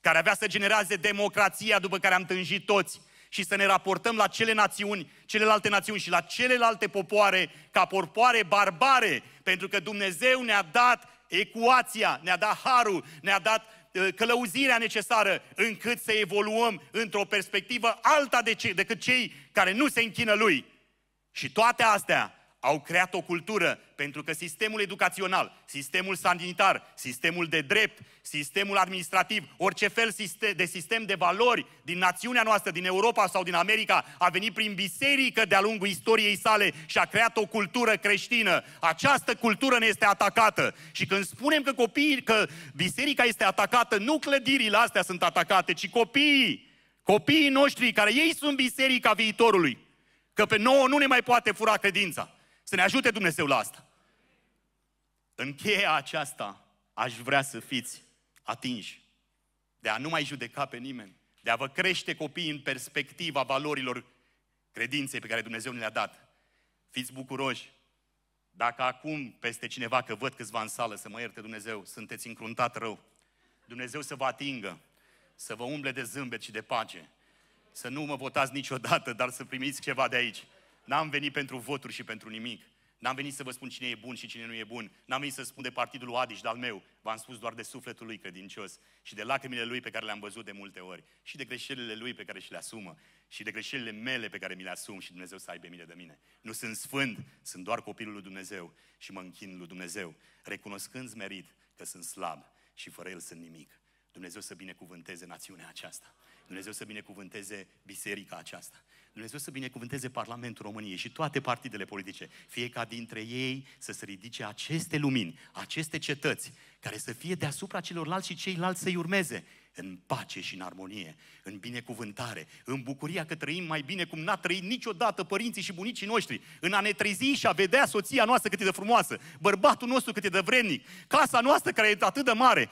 care avea să genereze democrația după care am tânjit toți și să ne raportăm la cele națiuni, celelalte națiuni și la celelalte popoare ca popoare barbare, pentru că Dumnezeu ne-a dat ecuația, ne-a dat harul, ne-a dat Uh, călăuzirea necesară încât să evoluăm într-o perspectivă alta de ce, decât cei care nu se închină lui. Și toate astea au creat o cultură, pentru că sistemul educațional, sistemul sanitar, sistemul de drept, sistemul administrativ, orice fel de sistem de valori din națiunea noastră, din Europa sau din America, a venit prin biserică de-a lungul istoriei sale și a creat o cultură creștină. Această cultură ne este atacată. Și când spunem că copiii, că biserica este atacată, nu clădirile astea sunt atacate, ci copiii. Copiii noștri, care ei sunt biserica viitorului. Că pe nouă nu ne mai poate fura credința. Să ne ajute Dumnezeu la asta. În cheia aceasta aș vrea să fiți atinși de a nu mai judeca pe nimeni, de a vă crește copiii în perspectiva valorilor credinței pe care Dumnezeu ne le-a dat. Fiți bucuroși. Dacă acum peste cineva că văd câțiva în sală, să mă ierte Dumnezeu, sunteți încruntat rău. Dumnezeu să vă atingă, să vă umble de zâmbet și de pace. Să nu mă votați niciodată, dar să primiți ceva de aici. N-am venit pentru voturi și pentru nimic. N-am venit să vă spun cine e bun și cine nu e bun. N-am venit să spun de partidul lui Adi al meu. V-am spus doar de sufletul lui credincios și de lacrimile lui pe care le-am văzut de multe ori și de greșelile lui pe care și le asumă și de greșelile mele pe care mi le asum și Dumnezeu să aibă milă de mine. Nu sunt sfânt, sunt doar copilul lui Dumnezeu și mă închin lui Dumnezeu, recunoscând merit că sunt slab și fără el sunt nimic. Dumnezeu să binecuvânteze națiunea aceasta. Dumnezeu să binecuvânteze biserica aceasta. Dumnezeu să binecuvânteze Parlamentul României și toate partidele politice, fie ca dintre ei să se ridice aceste lumini, aceste cetăți, care să fie deasupra celorlalți și ceilalți să-i urmeze, în pace și în armonie, în binecuvântare, în bucuria că trăim mai bine cum n-a trăit niciodată părinții și bunicii noștri, în a ne trezi și a vedea soția noastră cât e de frumoasă, bărbatul nostru cât e de vrednic, casa noastră care e atât de mare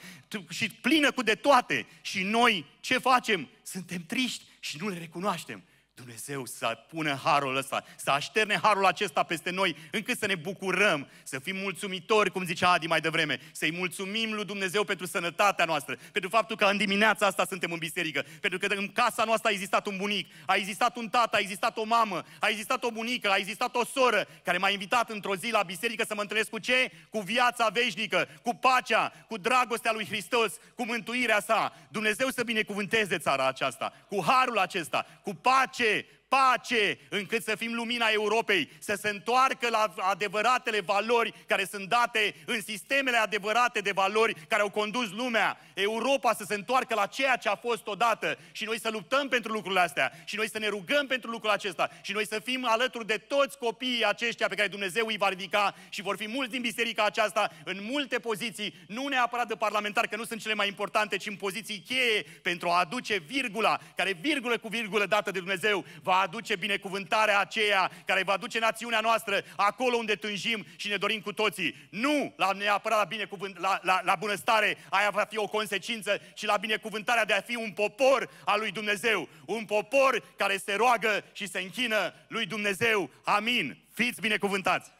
și plină cu de toate și noi ce facem? Suntem triști și nu le recunoaștem. Dumnezeu să pună harul ăsta, să așterne harul acesta peste noi, încât să ne bucurăm, să fim mulțumitori, cum zicea Adi mai devreme, să-i mulțumim lui Dumnezeu pentru sănătatea noastră, pentru faptul că în dimineața asta suntem în biserică, pentru că în casa noastră a existat un bunic, a existat un tată, a existat o mamă, a existat o bunică, a existat o soră care m-a invitat într-o zi la biserică să mă întâlnesc cu ce? Cu viața veșnică, cu pacea, cu dragostea lui Hristos, cu mântuirea sa. Dumnezeu să binecuvânteze țara aceasta, cu harul acesta, cu pace Porque pace, încât să fim lumina Europei, să se întoarcă la adevăratele valori care sunt date în sistemele adevărate de valori care au condus lumea. Europa să se întoarcă la ceea ce a fost odată și noi să luptăm pentru lucrurile astea și noi să ne rugăm pentru lucrul acesta și noi să fim alături de toți copiii aceștia pe care Dumnezeu îi va ridica și vor fi mulți din biserica aceasta în multe poziții, nu neapărat de parlamentar, că nu sunt cele mai importante, ci în poziții cheie pentru a aduce virgula, care virgulă cu virgulă dată de Dumnezeu va aduce binecuvântarea aceea care va aduce națiunea noastră acolo unde tânjim și ne dorim cu toții. Nu la neapărat la, binecuvânt, la, la, la bunăstare, aia va fi o consecință, ci la binecuvântarea de a fi un popor al lui Dumnezeu. Un popor care se roagă și se închină lui Dumnezeu. Amin. Fiți binecuvântați!